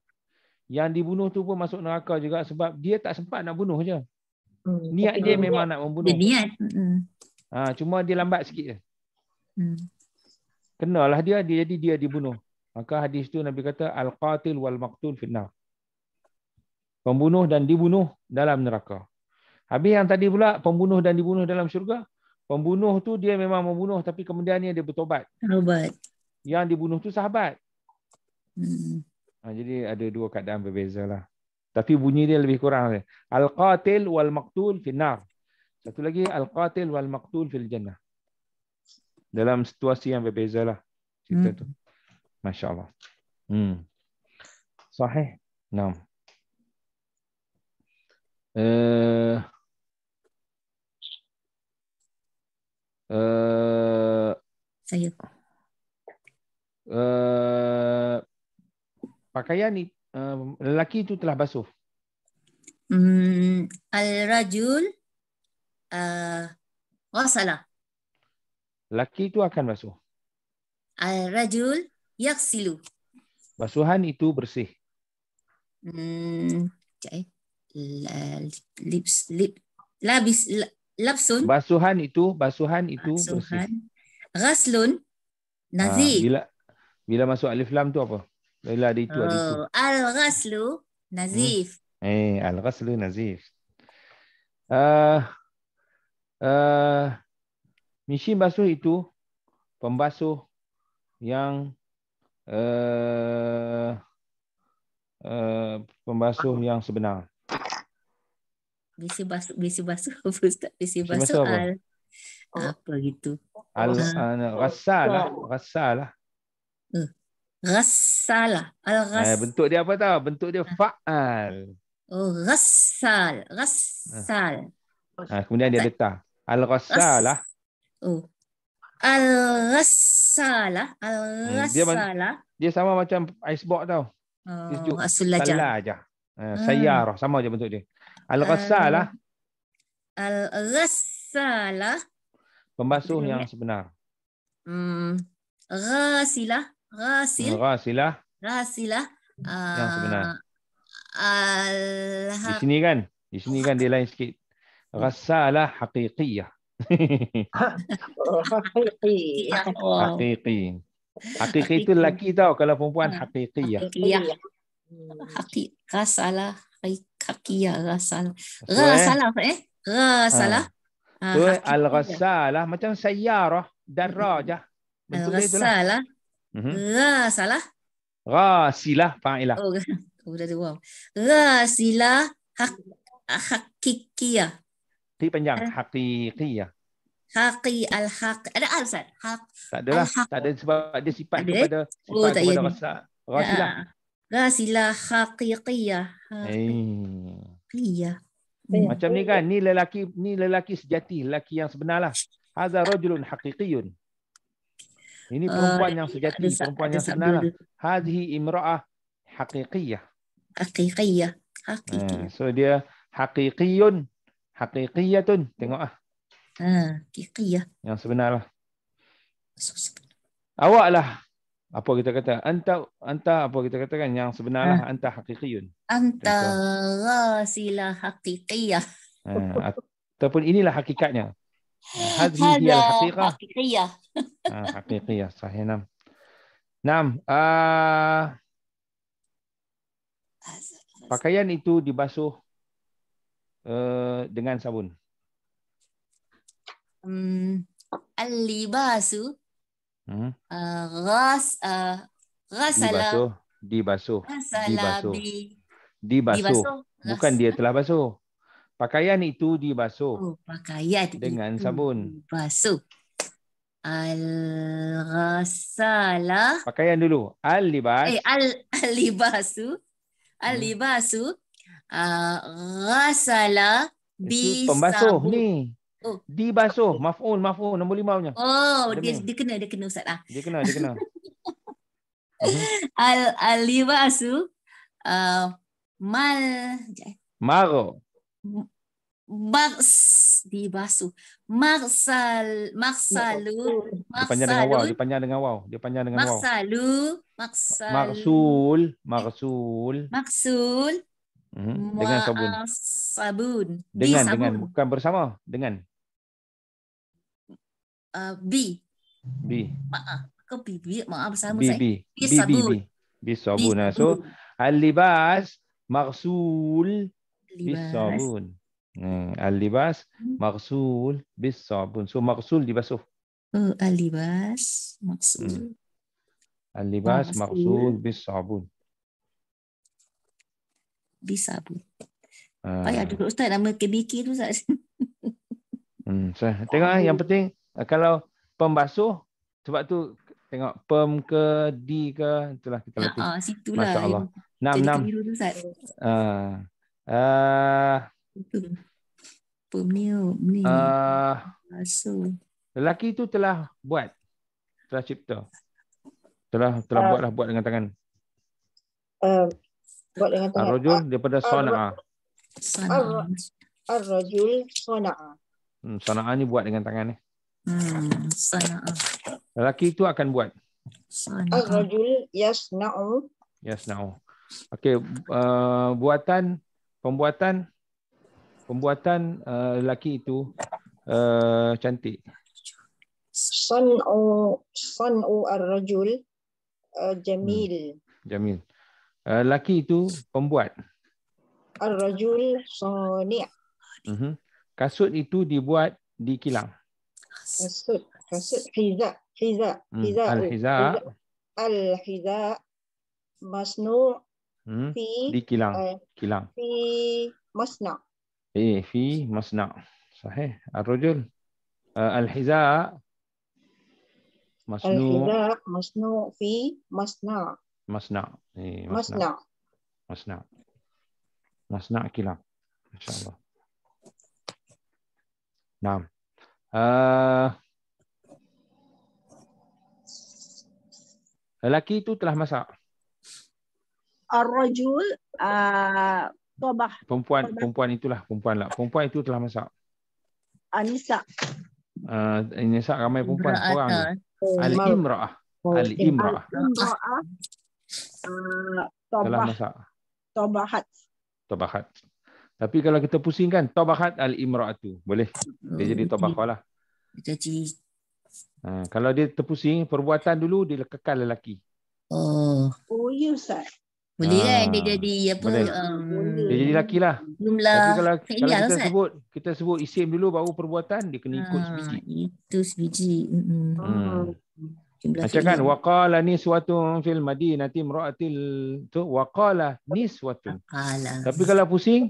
Yang dibunuh tu pun masuk neraka juga sebab dia tak sempat nak bunuh je. Hmm, niat dia memang nak membunuh. Dia niat. Hmm. Ha, cuma dia lambat sikit je. Hmm kenalah dia dia jadi dia dibunuh maka hadis tu nabi kata al qatil wal maqtul finnar pembunuh dan dibunuh dalam neraka habis yang tadi pula pembunuh dan dibunuh dalam syurga pembunuh tu dia memang membunuh tapi kemudian dia bertobat bertobat yang dibunuh tu sahabat hmm. Ha, jadi ada dua keadaan berbeza lah tapi bunyi dia lebih kurang al qatil wal maqtul finnar satu lagi al qatil wal maqtul fil jannah dalam situasi yang berbeza lah cerita hmm. tu. Masya Allah. Hmm. Sahih. Nam. Uh, eh, uh, eh, Saya. Uh, pakaian ni uh, lelaki tu telah basuh. Mm, al-rajul uh, wasalah. Laki itu akan basuh. Al-rajul yaksilu. Basuhan itu bersih. Hmm, eh. lip, labis, labsun. Basuhan itu, basuhan itu basuhan. bersih. Ghaslun, nazi. Ha, bila, bila masuk alif lam tu apa? Bila ada itu, oh, ada itu. Al-ghaslu, nazif. Hmm. Eh, al-ghaslu, nazif. Uh, uh, Mesin basuh itu pembasuh yang uh, uh, pembasuh yang sebenar. Mesin basuh, mesin basuh apa Mesin basuh, apa? al apa gitu? Al rasalah, ah. ah, rasalah. Uh, hmm. rasalah, al ras. Ah, eh, bentuk dia apa tahu? Bentuk dia faal. Oh, rasal, rasal. Ah, kemudian dia letak. Al-Ghassalah. lah. Oh. Al-Rasalah. Al-Rasalah. Hmm, dia, dia sama macam icebox tau. Oh, Asulajah. Uh, sayarah. Hmm. Sama je bentuk dia. Al-Rasalah. Um, Al-Rasalah. Pembasuh hmm. yang sebenar. Hmm. Rasilah. Rasil. Hmm, rasilah. yang sebenar. Al-Hak. Di sini kan? Di sini kan dia lain sikit. Rasalah haqiqiyah. Hakiki. Hakiki. Hakiki itu lelaki tau kalau perempuan hmm. hakiki ya. Hakiki. Ya. Rasalah. Hakiya rasalah. Eh? Rasalah eh. Rasalah. Ha. Ha. Ah, ha. Ya. Al-Rasalah. Macam sayarah. Darajah. Al-Rasalah. Mhm. Rasalah. Rasilah. Oh. Oh, dah dua. Hak. Hakikiyah. Ti panjang ah. haqi ya? qi al haq. Ada al sat. Tak ada lah. Tak ada sebab dia sifat oh, kepada sifat kepada rasa. Rasilah. Rasilah ah. haqiqiyah. Haqiqiyah. Eh. Hmm, macam ni kan, ni lelaki ni lelaki sejati, lelaki yang sebenarlah. Hadza rajulun haqiqiyyun. Ini ah, perempuan yang sejati, perempuan yang sebenar. Lah. Hadhi imra'ah haqiqiyah. Haqiqiyah. Haqiqiyah. Eh, so dia haqiqiyun Hakikiyah tu. Tengok lah. Hakikiyah. Hmm, ya. yang sebenar lah. Awak lah. Apa kita kata? Anta, anta apa kita katakan? Yang sebenar lah. Hmm. Anta hakikiyun. Anta rasilah hakikiyah. Ha, hmm, ataupun inilah hakikatnya. Hadhi dia hakikah. Hakikiyah. Ha, ah, hakikiyah. Sahih enam. Enam. Uh, pakaian itu dibasuh Eh, dengan sabun? Hmm, Al-libasu. Hmm? Uh, ras, uh, rasala. Dibasuh. Dibasuh. Dibasuh. Dibasuh. Bukan dia telah basuh. Pakaian itu dibasuh. Oh, pakaian dengan itu sabun. Basuh. Al-rasala. Pakaian dulu. Al-libas. Eh, al-libasu. Al-libasu. Hmm ghasala bi pembasuh ni. Oh. Dibasuh, maf'ul, maf'ul nombor lima punya. Oh, dia, dia, kena, dia kena Ustaz lah. Dia kena, dia kena. al alibasu uh, mal eh. maro Mars di basuh. Marsal, Marsalu, Marsalu. panjang dengan wow, dia panjang dengan wow, dia panjang dengan wow. Marsalu, Marsal. Marsul, Marsul. Marsul hmm Dengan sabun. sabun. Dengan, dengan. Bukan bersama. Dengan. Uh, B. B. Maaf. Ah, Ke B, Maaf ah, bersama B, saya. B, B. B, sabun. B, B. B, sabun. B, ah. so, Al-libas maksul bis sabun. Hmm, al-libas hmm. maksul bis sabun. So maksul dibasuh. Oh, al-libas maksul. Hmm. Al-libas oh, maksul bis sabun bisa pun. Uh, ah. Ayah duduk ustaz nama KBK tu ustaz. Hmm, so, tengok oh. yang penting ah, kalau pembasuh sebab tu tengok pem ke D ke itulah kita letih. Ha, situlah. Masya-Allah. 6 tu ustaz. Ah. Ah. Pem ni ni. Ah. Lelaki tu telah buat telah cipta. Telah telah uh, buat dah buat dengan tangan. Uh, buat dengan ar daripada sana'a. Sana'a. Ar-rajul sana'a. Hmm, sana'a ni buat dengan tangan ni. Hmm, sana'a. Lelaki itu akan buat. Ar-rajul yasna'u. Yasna'u. Okey, uh, buatan pembuatan pembuatan uh, lelaki itu uh, cantik. Sun'u sun'u ar-rajul uh, jamil. Hmm, jamil. Eh, lelaki itu pembuat. Ar-rajul sani'. Mhm. Kasut itu dibuat di kilang. Kasut, kasut hiza, hiza, hiza. Hmm. Al-hiza. Al-hiza masnu hmm. di kilang, uh, kilang. Fi masna. Eh, fi masna. Sahih. Ar-rajul uh, eh, al-hiza masnu. Al-hiza masnu fi masna. Masna. Eh, masna. Masna. Masna kila. Lah. Masya-Allah. Naam. Uh, lelaki itu telah masak. Ar-rajul uh, Perempuan perempuan itulah perempuan lah. Perempuan itu telah masak. Anisa. Ah, uh, ah, Anisa ramai perempuan seorang. Oh, Al-imra'ah. Oh, Al-imra'ah. Al-imra'ah. Dalam ah, masa. Tobahat. Tobahat. Tapi kalau kita pusingkan Tobahat al-imra'atu. Boleh. Dia oh, jadi Tobahat lah. Jadi. Ha, kalau dia terpusing, perbuatan dulu dia kekal lelaki. Oh. Oh, ya Ustaz. Boleh kan dia jadi apa? Boleh. Um, oh, ya. dia jadi lelaki lah. Jumlah. Tapi kalau, kalau kita lah, Ustaz. sebut, kita sebut isim dulu baru perbuatan, dia kena ikut ha, sebiji. Itu sebiji. Mm -hmm. Hmm. Macam kan, kan waqala niswatun fil madinati imra'atil tu waqala niswatun. Tapi kalau pusing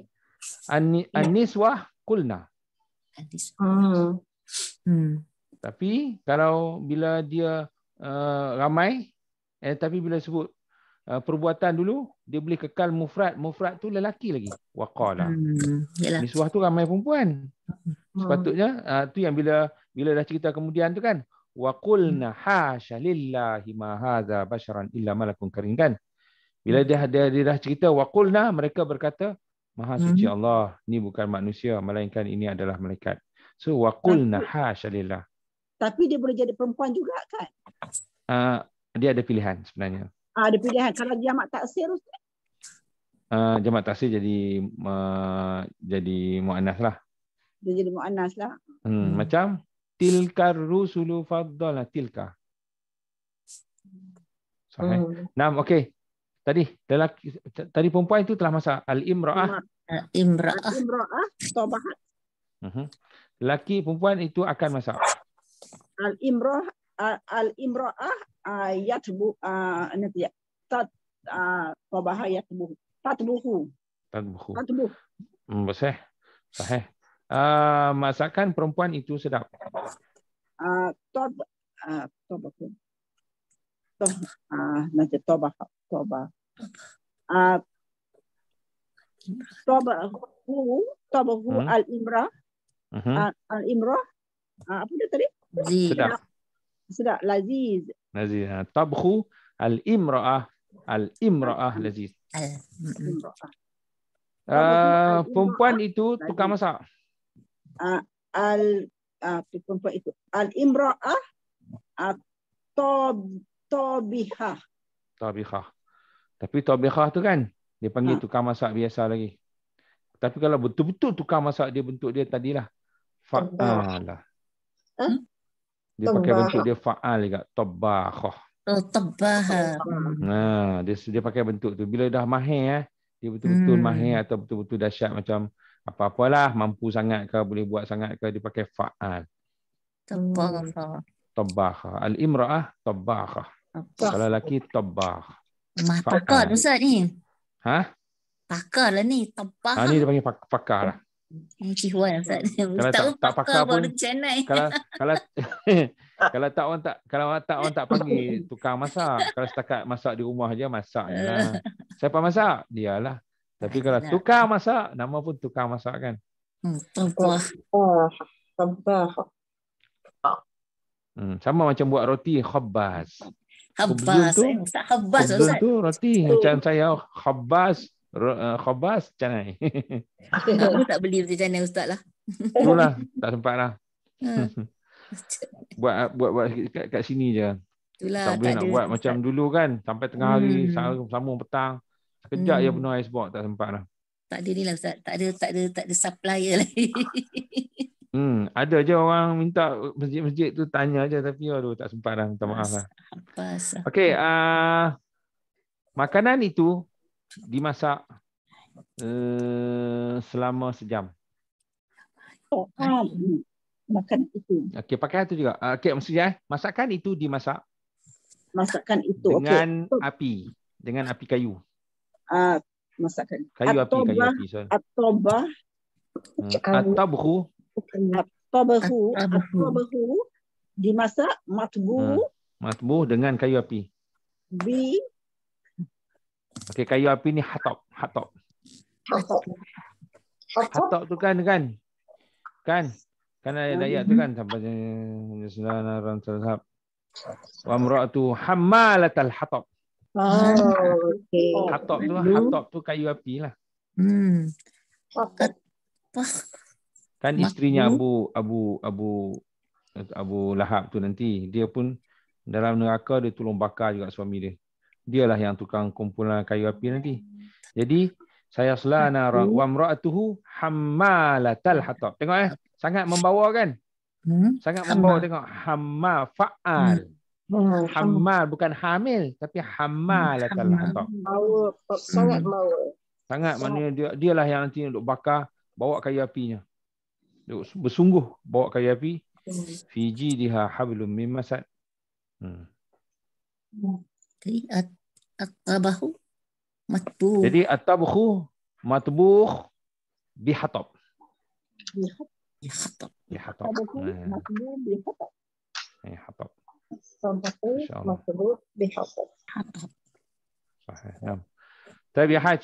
an-niswah kulna. Hmm. Tapi kalau bila dia uh, ramai eh tapi bila sebut uh, perbuatan dulu dia boleh kekal mufrad mufrad tu lelaki lagi waqala. Hmm. Niswah tu ramai perempuan. Hmm. Sepatutnya uh, tu yang bila bila dah cerita kemudian tu kan wa qulna hmm. hasha lillahi ma hadha basharan illa malakun karim kan bila hmm. dia dia, dia dah cerita wa qulna mereka berkata maha hmm. suci hmm. Allah ni bukan manusia melainkan ini adalah malaikat so wa qulna hasha lillah tapi dia boleh jadi perempuan juga kan uh, dia ada pilihan sebenarnya uh, ada pilihan kalau dia mak taksir Ustaz? Uh, jamak taksir jadi uh, jadi muannas lah. Dia jadi muannas lah. Hmm, hmm. macam tilka rusulu faddala tilka. Sahih. Hmm. Naam, okey. Tadi lelaki tadi perempuan itu telah masak al imraah. Al imraah. Imraah tobah. Mhm. Lelaki perempuan itu akan masak. Al imraah al ah, imraah ayat bu nanti ya. Tat tobah ayat bu. Tatbuhu. Tatbuhu. Tatbuhu. Mhm, sahih. Sahih. Uh, masakan perempuan itu sedap. Toba. Toba. Toba. Toba. Toba. Toba. Toba. Toba. Toba. Toba. Toba. Apa dia tadi? Sedap. Sedap. Laziz. Laziz. Ah, Tabkhu al-imra'ah. Al-imra'ah laziz. Uh, perempuan itu tukang masak uh, al uh, perempuan itu al imraah atob ah, tobihah tobihah tapi tobihah tu kan dia panggil ha. tukang masak biasa lagi tapi kalau betul-betul tukang masak dia bentuk dia tadilah faalah ha? dia pakai bentuk dia faal juga oh, tobahah tobah nah dia dia pakai bentuk tu bila dah mahir eh dia betul-betul hmm. mahir atau betul-betul dahsyat macam apa-apalah mampu sangat ke boleh buat sangat ke dia pakai faal tabakha hmm. tabakha al imraah tabakha kalau lelaki tabakh pakar ustaz ni ha pakar lah ni tabakha ha, ni dia panggil pakar lah Mungkin hmm, kalau tak, tak pakar, pun, kalau kalau kalau tak orang tak kalau orang tak orang tak panggil tukang masak. Kalau setakat masak di rumah aja masak lah. Siapa masak? Dialah. Tapi kalau ya. tukar masak, nama pun tukar masak kan? Hmm, hmm sama macam buat roti khabbas. Khabbas. Kubdun tu, eh, khabbas kubdun tu roti. Macam saya khabbas. Eh, khabbas macam ni. Aku tak beli roti canai ustaz lah. Itulah. Tak sempat lah. Ha. buat, buat, buat kat, kat sini je. Itulah, tak boleh nak buat macam dulu kan. Sampai tengah hari. Hmm. Sambung petang. Sekejap hmm. je penuh icebox tak sempat lah. Tak ada ni lah Ustaz. Tak ada, tak ada, tak ada supplier lagi. Hmm, ada je orang minta masjid-masjid tu tanya je tapi aduh tak sempat dah minta maaf lah. Okey, uh, makanan itu dimasak uh, selama sejam. Oh, um, makan itu. Okey, pakai itu juga. Uh, Okey, maksudnya eh, masakan itu dimasak. Masakan itu dengan okay. Oh. api, dengan api kayu uh, masakan. Kayu api, kayu api. Atobah. Hmm. Atabhu. Atabhu. Atabhu. Dimasak matbu. Hmm. matbu dengan kayu api. B. Okey, kayu api ni hatok. Hatok. Hatok. tu kan, kan? Kan? Kan ada hmm. ayat tu kan? Sampai jenis dana rancang sahab. Wa muratu hamalatal hatok. Oh, okay. Hatok tu, lah, hatok tu kayu api lah. Hmm. Pakat. Oh. Kan, kan isterinya Abu Abu Abu Abu Lahab tu nanti dia pun dalam neraka dia tolong bakar juga suami dia. Dialah yang tukang kumpulan kayu api nanti. Jadi saya selana wa imra'atuhu hammalatal hatab. Tengok eh, sangat membawa kan? Hmm? Sangat membawa tengok hamma fa'al. Hmm. Oh, hamal bukan hamil tapi hamal lah kalau hmm. sangat bawa. Sangat mana dia dialah yang nanti untuk bakar bawa kayu apinya. Duk bersungguh bawa kayu api. Hmm. Fiji diha hablum min hmm. Hmm. Jadi at atabahu Jadi atabahu matbuh bihatab. Bihatab. Bihatab. Ya. Bihatab. Bihatab. صحيح نعم طيب يا حاج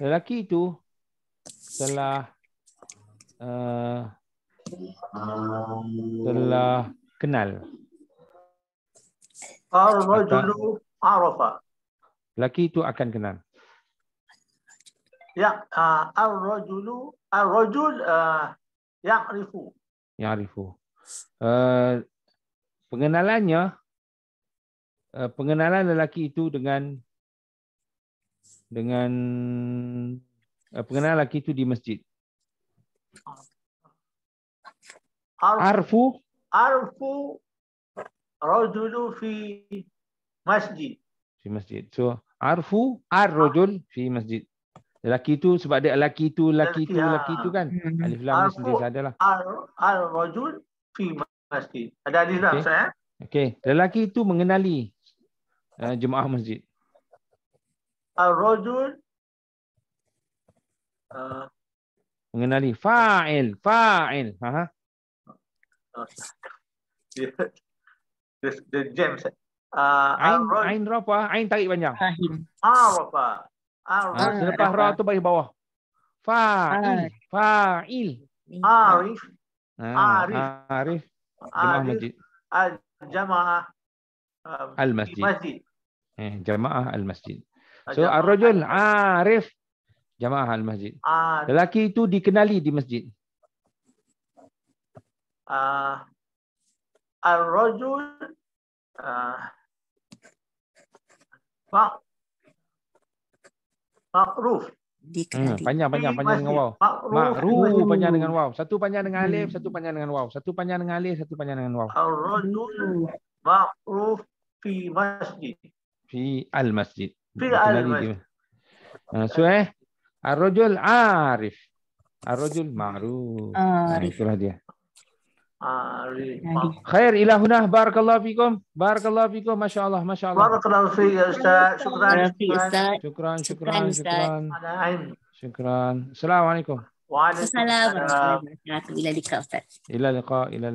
لكيته آه. آه. سلا آه. سلا كنال الرجل عرفة لكيته أكن كنال يا آه. الرجل الرجل آه. Ya'rifu. Ya'rifu. Uh, pengenalannya, uh, pengenalan lelaki itu dengan dengan uh, pengenalan lelaki itu di masjid. Arfu. Arfu. Arfu rajulu fi masjid. Di masjid. So, arfu ar-rajul fi masjid. Lelaki tu sebab ada lelaki tu, lelaki tu, lelaki tu ah. kan. Hmm. Alif lam ni sendiri saja lah. Al-rajul fi masjid. Ada alif lam okay. saya. Eh? Okey. Lelaki tu mengenali eh, jemaah masjid. Al-rajul eh, mengenali fa'il, fa'il. Ha ha. The ah, the ain, ain rafa, ain tarik panjang. Ain. Arafa. Ah, Arif. Ah, ah, selepas eh, ra eh. tu bagi bawah. Fa'il. Ah. Fa'il. Arif. Arif. Arif. Jemaah masjid. Al-jamaah. Um, al-masjid. Eh, jamaah al-masjid. So ar-rajul arif jamaah al-masjid. Lelaki itu dikenali di masjid. Ah ar-rajul ah Ma'ruf. Dikenali. Hmm, panjang, panjang, panjang dengan waw. Ma'ruf, Ma panjang dengan waw. Satu panjang dengan alif, hmm. satu panjang dengan waw. Satu panjang dengan alif, satu panjang dengan waw. Ar-Rajul Ma'ruf fi masjid. Fi al-masjid. Fi al-masjid. Nah, so, eh? Ar-Rajul Arif. Ar-Rajul Ma'ruf. Arif. itulah dia. Khair ilahunah barakallahu fikum. Barakallahu fikum. Masya-Allah, masya-Allah. Barakallahu fi ya ustaz. Syukran. Syukran, syukran, syukran. Syukran. Assalamualaikum. Waalaikumsalam. Ila liqa, Ustaz. Ila liqa, ila liqa.